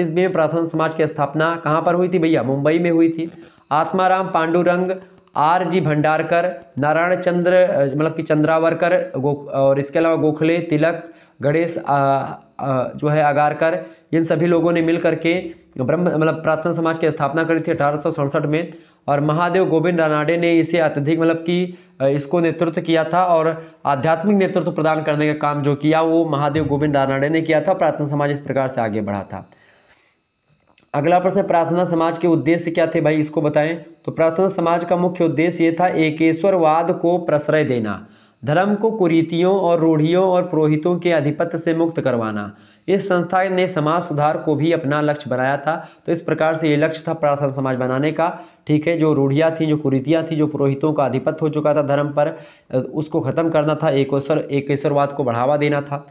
Speaker 1: ईस्वी में प्रार्थना समाज की स्थापना कहाँ पर हुई थी भैया मुंबई में हुई थी आत्माराम पांडुरंग आर जी भंडारकर नारायण चंद्र मतलब कि चंद्रावरकर और इसके अलावा गोखले तिलक गणेश जो है आगारकर इन सभी लोगों ने मिल करके ब्रह्म मतलब प्रार्थना समाज की स्थापना करी थी अठारह में और महादेव गोविंद रानाडे ने इसे अत्यधिक मतलब कि इसको नेतृत्व किया था और आध्यात्मिक नेतृत्व प्रदान करने का काम जो किया वो महादेव गोविंद रानाडे ने किया था प्रार्थना समाज इस प्रकार से आगे बढ़ा था अगला प्रश्न प्रार्थना समाज के उद्देश्य क्या थे भाई इसको बताएं तो प्रार्थना समाज का मुख्य उद्देश्य ये था एकेश्वरवाद को प्रश्रय देना धर्म को कुरीतियों और रूढ़ियों और पुरोहितों के अधिपत्य से मुक्त करवाना इस संस्था ने समाज सुधार को भी अपना लक्ष्य बनाया था तो इस प्रकार से ये लक्ष्य था प्रार्थना समाज बनाने का ठीक है जो रूढ़ियाँ थी जो कुरीतियाँ थी जो पुरोहितों का अधिपत्य हो चुका था धर्म पर उसको ख़त्म करना था एकेश्वर एकेश्वरवाद को बढ़ावा देना था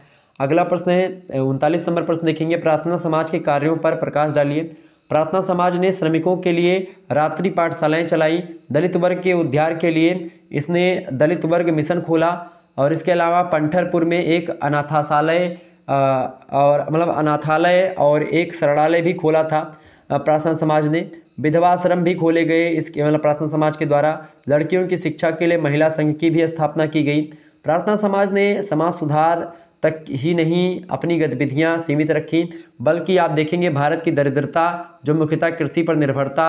Speaker 1: अगला प्रश्न है उनतालीस नंबर प्रश्न देखेंगे प्रार्थना समाज के कार्यों पर प्रकाश डालिए प्रार्थना समाज ने श्रमिकों के लिए रात्रि पाठशालाएँ चलाई दलित वर्ग के उद्धार के लिए इसने दलित वर्ग मिशन खोला और इसके अलावा पंठरपुर में एक अनाथाशालय और मतलब अनाथालय और एक शरणालय भी खोला था प्रार्थना समाज ने विधवाश्रम भी खोले गए इसके मतलब प्रार्थना समाज के द्वारा लड़कियों की शिक्षा के लिए महिला संघ की भी स्थापना की गई प्रार्थना समाज ने समाज सुधार तक ही नहीं अपनी गतिविधियां सीमित रखीं बल्कि आप देखेंगे भारत की दरिद्रता जो मुख्यतः कृषि पर निर्भरता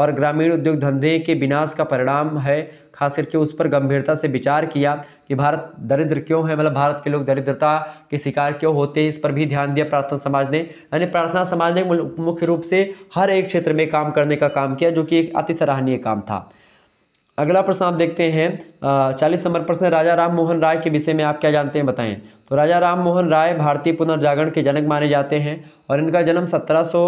Speaker 1: और ग्रामीण उद्योग धंधे के विनाश का परिणाम है खास करके उस पर गंभीरता से विचार किया कि भारत दरिद्र क्यों है मतलब भारत के लोग दरिद्रता के शिकार क्यों होते हैं इस पर भी ध्यान दिया प्रार्थना समाज ने यानी प्रार्थना समाज ने मुख्य रूप से हर एक क्षेत्र में काम करने का काम किया जो कि एक अति सराहनीय काम था अगला प्रश्न आप देखते हैं चालीस नंबर प्रश्न राजा राम मोहन राय के विषय में आप क्या जानते हैं बताएं तो राजा राम मोहन राय भारतीय पुनर्जागरण के जनक माने जाते हैं और इनका जन्म सत्रह सौ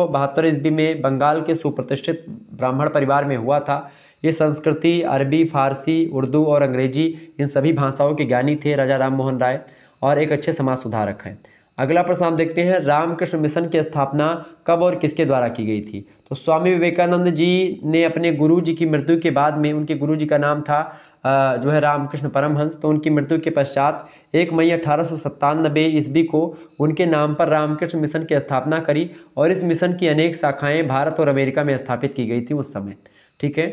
Speaker 1: ईस्वी में बंगाल के सुप्रतिष्ठित ब्राह्मण परिवार में हुआ था ये संस्कृति अरबी फारसी उर्दू और अंग्रेजी इन सभी भाषाओं के ज्ञानी थे राजा राम मोहन राय और एक अच्छे समाज सुधारक हैं अगला प्रश्न आप देखते हैं रामकृष्ण मिशन की स्थापना कब और किसके द्वारा की गई थी तो स्वामी विवेकानंद जी ने अपने गुरु जी की मृत्यु के बाद में उनके गुरु जी का नाम था जो है रामकृष्ण परमहंस तो उनकी मृत्यु के पश्चात एक मई अठारह ईस्वी को उनके नाम पर रामकृष्ण मिशन की स्थापना करी और इस मिशन की अनेक शाखाएं भारत और अमेरिका में स्थापित की गई थी उस समय ठीक है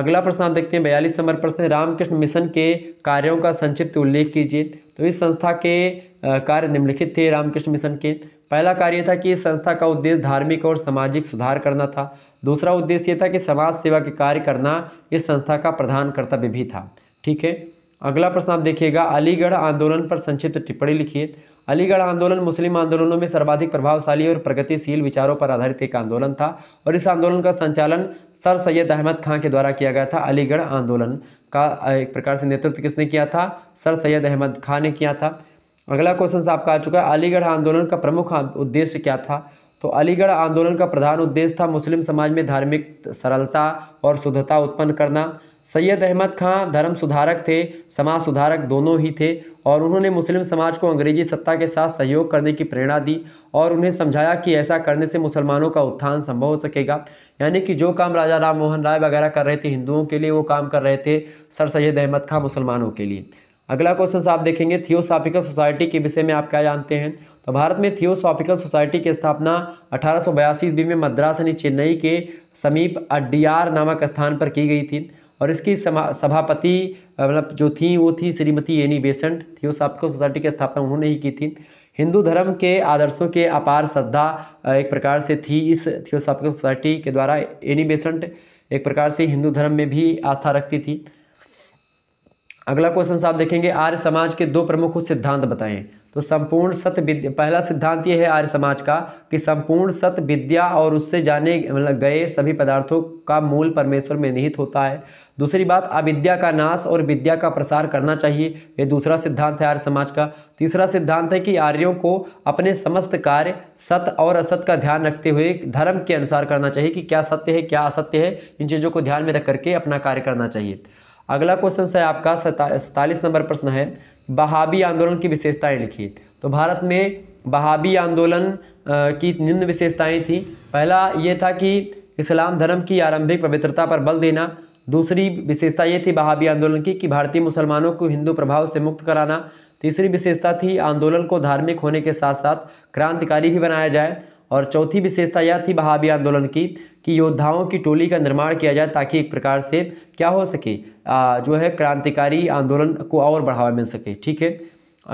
Speaker 1: अगला प्रश्न आप देखते हैं बयालीस नंबर प्रश्न रामकृष्ण मिशन के कार्यों का संक्षिप्त उल्लेख कीजिए तो इस संस्था के कार्य निम्नलिखित थे रामकृष्ण मिशन के पहला कार्य था कि इस संस्था का उद्देश्य धार्मिक और सामाजिक सुधार करना था दूसरा उद्देश्य यह था कि समाज सेवा के कार्य करना इस संस्था का प्रधान कर्तव्य भी था ठीक है अगला प्रश्न आप देखिएगा अलीगढ़ आंदोलन पर संक्षिप्त टिप्पणी लिखिए अलीगढ़ आंदोलन मुस्लिम आंदोलनों में सर्वाधिक प्रभावशाली और प्रगतिशील विचारों पर आधारित एक आंदोलन था और इस आंदोलन का संचालन सर सैयद अहमद खां के द्वारा किया गया था अलीगढ़ आंदोलन का एक प्रकार से नेतृत्व किसने किया था सर सैयद अहमद खां ने किया था अगला क्वेश्चन आपका आ चुका है अलीगढ़ आंदोलन का प्रमुख उद्देश्य क्या था तो अलीगढ़ आंदोलन का प्रधान उद्देश्य था मुस्लिम समाज में धार्मिक सरलता और शुद्धता उत्पन्न करना सैयद अहमद खां धर्म सुधारक थे समाज सुधारक दोनों ही थे और उन्होंने मुस्लिम समाज को अंग्रेजी सत्ता के साथ सहयोग करने की प्रेरणा दी और उन्हें समझाया कि ऐसा करने से मुसलमानों का उत्थान संभव हो सकेगा यानी कि जो काम राजा राम मोहन राय वगैरह कर रहे थे हिंदुओं के लिए वो काम कर रहे थे सर सैयद अहमद खां मुसलमानों के लिए अगला क्वेश्चन आप देखेंगे थियोसॉफिकल सोसाइटी के विषय में आप क्या जानते हैं तो भारत में थियोसॉफिकल सोसाइटी की स्थापना अठारह सौ ईस्वी में मद्रास यानी चेन्नई के समीप अड्डियार नामक स्थान पर की गई थी और इसकी सभापति मतलब जो थी वो थी Shrimati Annie Besant theosophical society की स्थापना उन्होंने ही की थी हिंदू धर्म के आदर्शों के अपार श्रद्धा एक प्रकार से थी इस थियोसॉफिकल सोसाइटी के द्वारा एनी बेसेंट एक प्रकार से हिंदू धर्म में भी आस्था रखती थी अगला क्वेश्चन साहब देखेंगे आर्य समाज के दो प्रमुख सिद्धांत बताएं तो संपूर्ण सत्य विद्या पहला सिद्धांत ये है आर्य समाज का कि संपूर्ण सत्य विद्या और उससे जाने मतलब गए सभी पदार्थों का मूल परमेश्वर में निहित होता है दूसरी बात अविद्या का नाश और विद्या का प्रसार करना चाहिए ये दूसरा सिद्धांत है आर्य समाज का तीसरा सिद्धांत है कि आर्यों को अपने समस्त कार्य सत्य और असत का ध्यान रखते हुए धर्म के अनुसार करना चाहिए कि क्या सत्य है क्या असत्य है इन चीज़ों को ध्यान में रख करके अपना कार्य करना चाहिए अगला क्वेश्चन है आपका सैतालीस नंबर प्रश्न है बहाबी आंदोलन की विशेषताएं लिखिए तो भारत में बहाबी आंदोलन की निम्न विशेषताएं थी पहला ये था कि इस्लाम धर्म की आरंभिक पवित्रता पर बल देना दूसरी विशेषता ये थी बहाबी आंदोलन की कि भारतीय मुसलमानों को हिंदू प्रभाव से मुक्त कराना तीसरी विशेषता थी आंदोलन को धार्मिक होने के साथ साथ क्रांतिकारी भी बनाया जाए और चौथी विशेषता यह थी बहाबी आंदोलन की कि योद्धाओं की टोली का निर्माण किया जाए ताकि एक प्रकार से क्या हो सके आ, जो है क्रांतिकारी आंदोलन को और बढ़ावा मिल सके ठीक है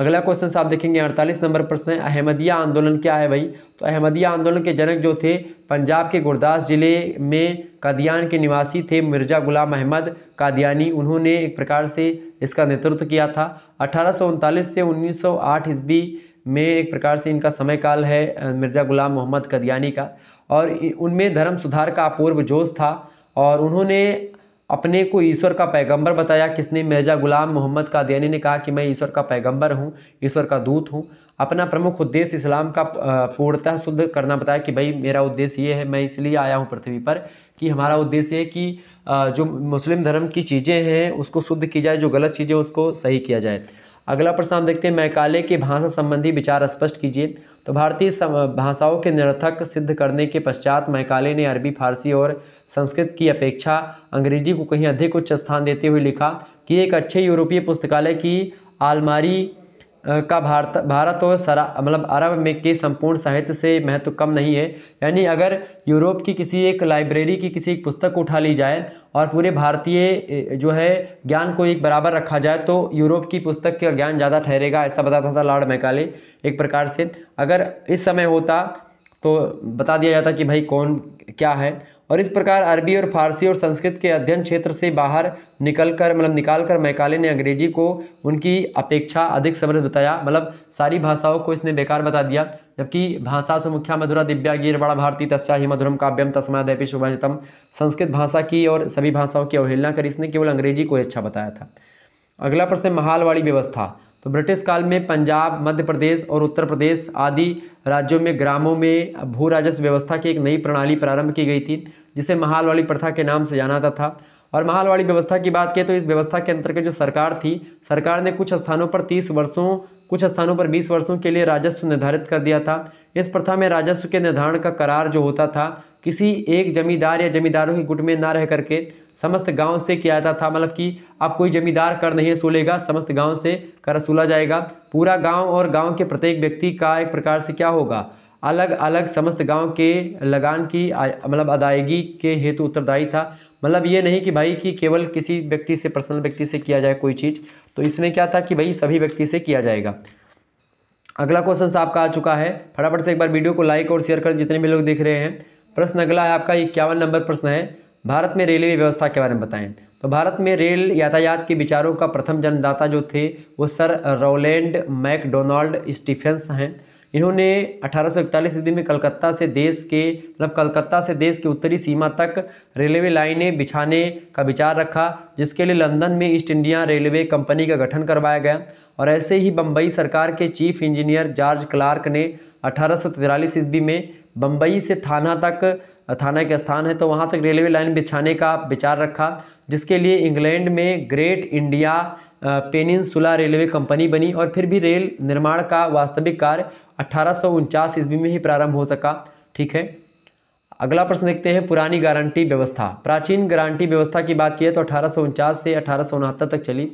Speaker 1: अगला क्वेश्चन आप देखेंगे अड़तालीस नंबर प्रश्न है अहमदिया आंदोलन क्या है भाई तो अहमदिया आंदोलन के जनक जो थे पंजाब के गुरदास जिले में कादियान के निवासी थे मिर्जा गुलाम अहमद कादियानी उन्होंने एक प्रकार से इसका नेतृत्व किया था अठारह से उन्नीस सौ ईस्वी में एक प्रकार से इनका समय काल है मिर्ज़ा गुलाम मोहम्मद कदियानी का और उनमें धर्म सुधार का अपूर्व जोश था और उन्होंने अपने को ईश्वर का पैगंबर बताया किसने मिर्जा गुलाम मोहम्मद का कादियानी ने कहा कि मैं ईश्वर का पैगंबर हूँ ईश्वर का दूत हूँ अपना प्रमुख उद्देश्य इस्लाम का पूर्णतः शुद्ध करना बताया कि भाई मेरा उद्देश्य ये है मैं इसलिए आया हूँ पृथ्वी पर कि हमारा उद्देश्य है कि जो मुस्लिम धर्म की चीज़ें हैं उसको शुद्ध की जाए जो गलत चीज़ें उसको सही किया जाए अगला प्रश्न आप देखते हैं मैकाले के भाषा संबंधी विचार स्पष्ट कीजिए तो भारतीय भाषाओं के निरर्थक सिद्ध करने के पश्चात मैकाले ने अरबी फारसी और संस्कृत की अपेक्षा अंग्रेजी को कहीं अधिक उच्च स्थान देते हुए लिखा कि एक अच्छे यूरोपीय पुस्तकालय की आलमारी का भारत भारत और सरा मतलब अरब में के संपूर्ण साहित्य से महत्व कम नहीं है यानी अगर यूरोप की किसी एक लाइब्रेरी की किसी एक पुस्तक को उठा ली जाए और पूरे भारतीय जो है ज्ञान को एक बराबर रखा जाए तो यूरोप की पुस्तक का ज्ञान ज़्यादा ठहरेगा ऐसा बताता था लॉर्ड मैकाले एक प्रकार से अगर इस समय होता तो बता दिया जाता कि भाई कौन क्या है और इस प्रकार अरबी और फारसी और संस्कृत के अध्ययन क्षेत्र से बाहर निकल कर मतलब निकाल कर मैकाले ने अंग्रेजी को उनकी अपेक्षा अधिक समृद्ध बताया मतलब सारी भाषाओं को इसने बेकार बता दिया जबकि भाषा से मुख्या मधुरा दिव्या गीरवाड़ा भारती तस्या ही मधुरम काव्यम दैपी शुभाजतम संस्कृत भाषा की और सभी भाषाओं की अवहेलना कर इसने केवल अंग्रेजी को अच्छा बताया था अगला प्रश्न महालवाड़ी व्यवस्था तो ब्रिटिश काल में पंजाब मध्य प्रदेश और उत्तर प्रदेश आदि राज्यों में ग्रामों में भू राजस्व व्यवस्था की एक नई प्रणाली प्रारंभ की गई थी जिसे महालवाड़ी प्रथा के नाम से जाना जाता था और महालवाड़ी व्यवस्था की बात करें तो इस व्यवस्था के अंतर्गत जो सरकार थी सरकार ने कुछ स्थानों पर तीस वर्षों कुछ स्थानों पर बीस वर्षों के लिए राजस्व निर्धारित कर दिया था इस प्रथा में राजस्व के निर्धारण का करार जो होता था किसी एक जमींदार या जमींदारों के गुट में ना रह करके समस्त गांव से किया जाता था मतलब कि अब कोई जमींदार कर नहीं सूलेगा समस्त गांव से कर वसूला जाएगा पूरा गांव और गांव के प्रत्येक व्यक्ति का एक प्रकार से क्या होगा अलग अलग समस्त गांव के लगान की मतलब अदायगी के हेतु उत्तरदायी था मतलब ये नहीं कि भाई कि केवल किसी व्यक्ति से पर्सनल व्यक्ति से किया जाए कोई चीज़ तो इसमें क्या था कि भाई सभी व्यक्ति से किया जाएगा अगला क्वेश्चन आपका आ चुका है फटाफट से एक बार वीडियो को लाइक और शेयर कर जितने भी लोग देख रहे हैं प्रश्न अगला है आपका इक्यावन नंबर प्रश्न है भारत में रेलवे व्यवस्था के बारे में बताएं तो भारत में रेल यातायात के विचारों का प्रथम जन्मदाता जो थे वो सर रोलैंड मैकडोनाल्ड स्टीफेंस हैं इन्होंने अठारह ईस्वी में कलकत्ता से देश के मतलब कलकत्ता से देश की उत्तरी सीमा तक रेलवे लाइनें बिछाने का विचार रखा जिसके लिए लंदन में ईस्ट इंडिया रेलवे कंपनी का गठन करवाया गया और ऐसे ही बम्बई सरकार के चीफ इंजीनियर जॉर्ज क्लार्क ने अठारह ईस्वी में बम्बई से थाना तक थाना एक स्थान है तो वहाँ तक रेलवे लाइन बिछाने का विचार रखा जिसके लिए इंग्लैंड में great India peninsula railway company बनी और फिर भी रेल निर्माण का वास्तविक कार्य अठारह ईस्वी में ही प्रारंभ हो सका ठीक है अगला प्रश्न देखते हैं पुरानी गारंटी व्यवस्था प्राचीन गारंटी व्यवस्था की बात की है तो अठारह से अठारह तक चली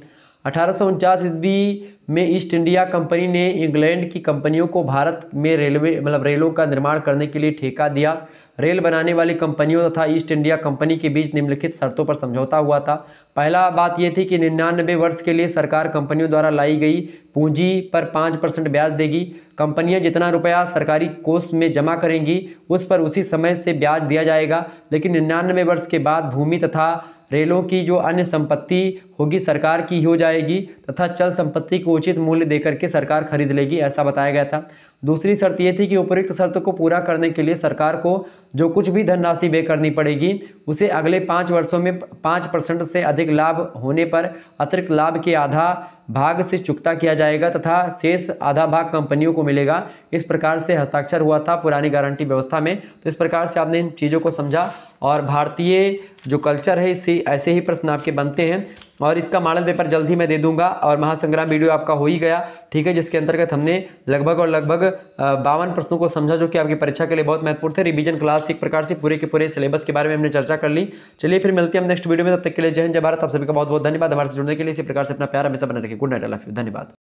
Speaker 1: अठारह ईस्वी में ईस्ट इंडिया कंपनी ने इंग्लैंड की कंपनियों को भारत में रेलवे मतलब रेलों का निर्माण करने के लिए ठेका दिया रेल बनाने वाली कंपनियों तथा ईस्ट इंडिया कंपनी के बीच निम्नलिखित शर्तों पर समझौता हुआ था पहला बात यह थी कि निन्यानवे वर्ष के लिए सरकार कंपनियों द्वारा लाई गई पूंजी पर पाँच परसेंट ब्याज देगी कंपनियां जितना रुपया सरकारी कोष में जमा करेंगी उस पर उसी समय से ब्याज दिया जाएगा लेकिन निन्यानवे वर्ष के बाद भूमि तथा रेलों की जो अन्य संपत्ति होगी सरकार की हो जाएगी तथा चल संपत्ति को उचित मूल्य देकर के सरकार खरीद लेगी ऐसा बताया गया था दूसरी शर्त ये थी कि उपरोक्त शर्त को पूरा करने के लिए सरकार को जो कुछ भी धनराशि व्यय करनी पड़ेगी उसे अगले पाँच वर्षों में पाँच परसेंट से अधिक लाभ होने पर अतिरिक्त लाभ के आधा भाग से चुकता किया जाएगा तथा शेष आधा भाग कंपनियों को मिलेगा इस प्रकार से हस्ताक्षर हुआ था पुरानी गारंटी व्यवस्था में तो इस प्रकार से आपने इन चीज़ों को समझा और भारतीय जो कल्चर है इससे ऐसे ही प्रश्न आपके बनते हैं और इसका मॉडल पेपर जल्द ही मैं दे दूंगा और महासंग्राम वीडियो आपका हो ही गया ठीक है जिसके अंतर्गत हमने लगभग और लगभग बावन प्रश्नों को समझा जो कि आपकी परीक्षा के लिए बहुत महत्वपूर्ण थे रिवीजन क्लास एक प्रकार से पूरे के पूरे सिलेबस के बारे में हमने चर्चा कर ली चलिए फिर मिलते हैं हम नेक्स्ट वीडियो में तब तक के लिए जय हिंद जय भारत आप सभी का बहुत बहुत धन्यवाद हमारे से जुड़ने के लिए इसी प्रकार से अपना प्यार हमेशा बने रखें गुड नाइट अल्लाह धन्यवाद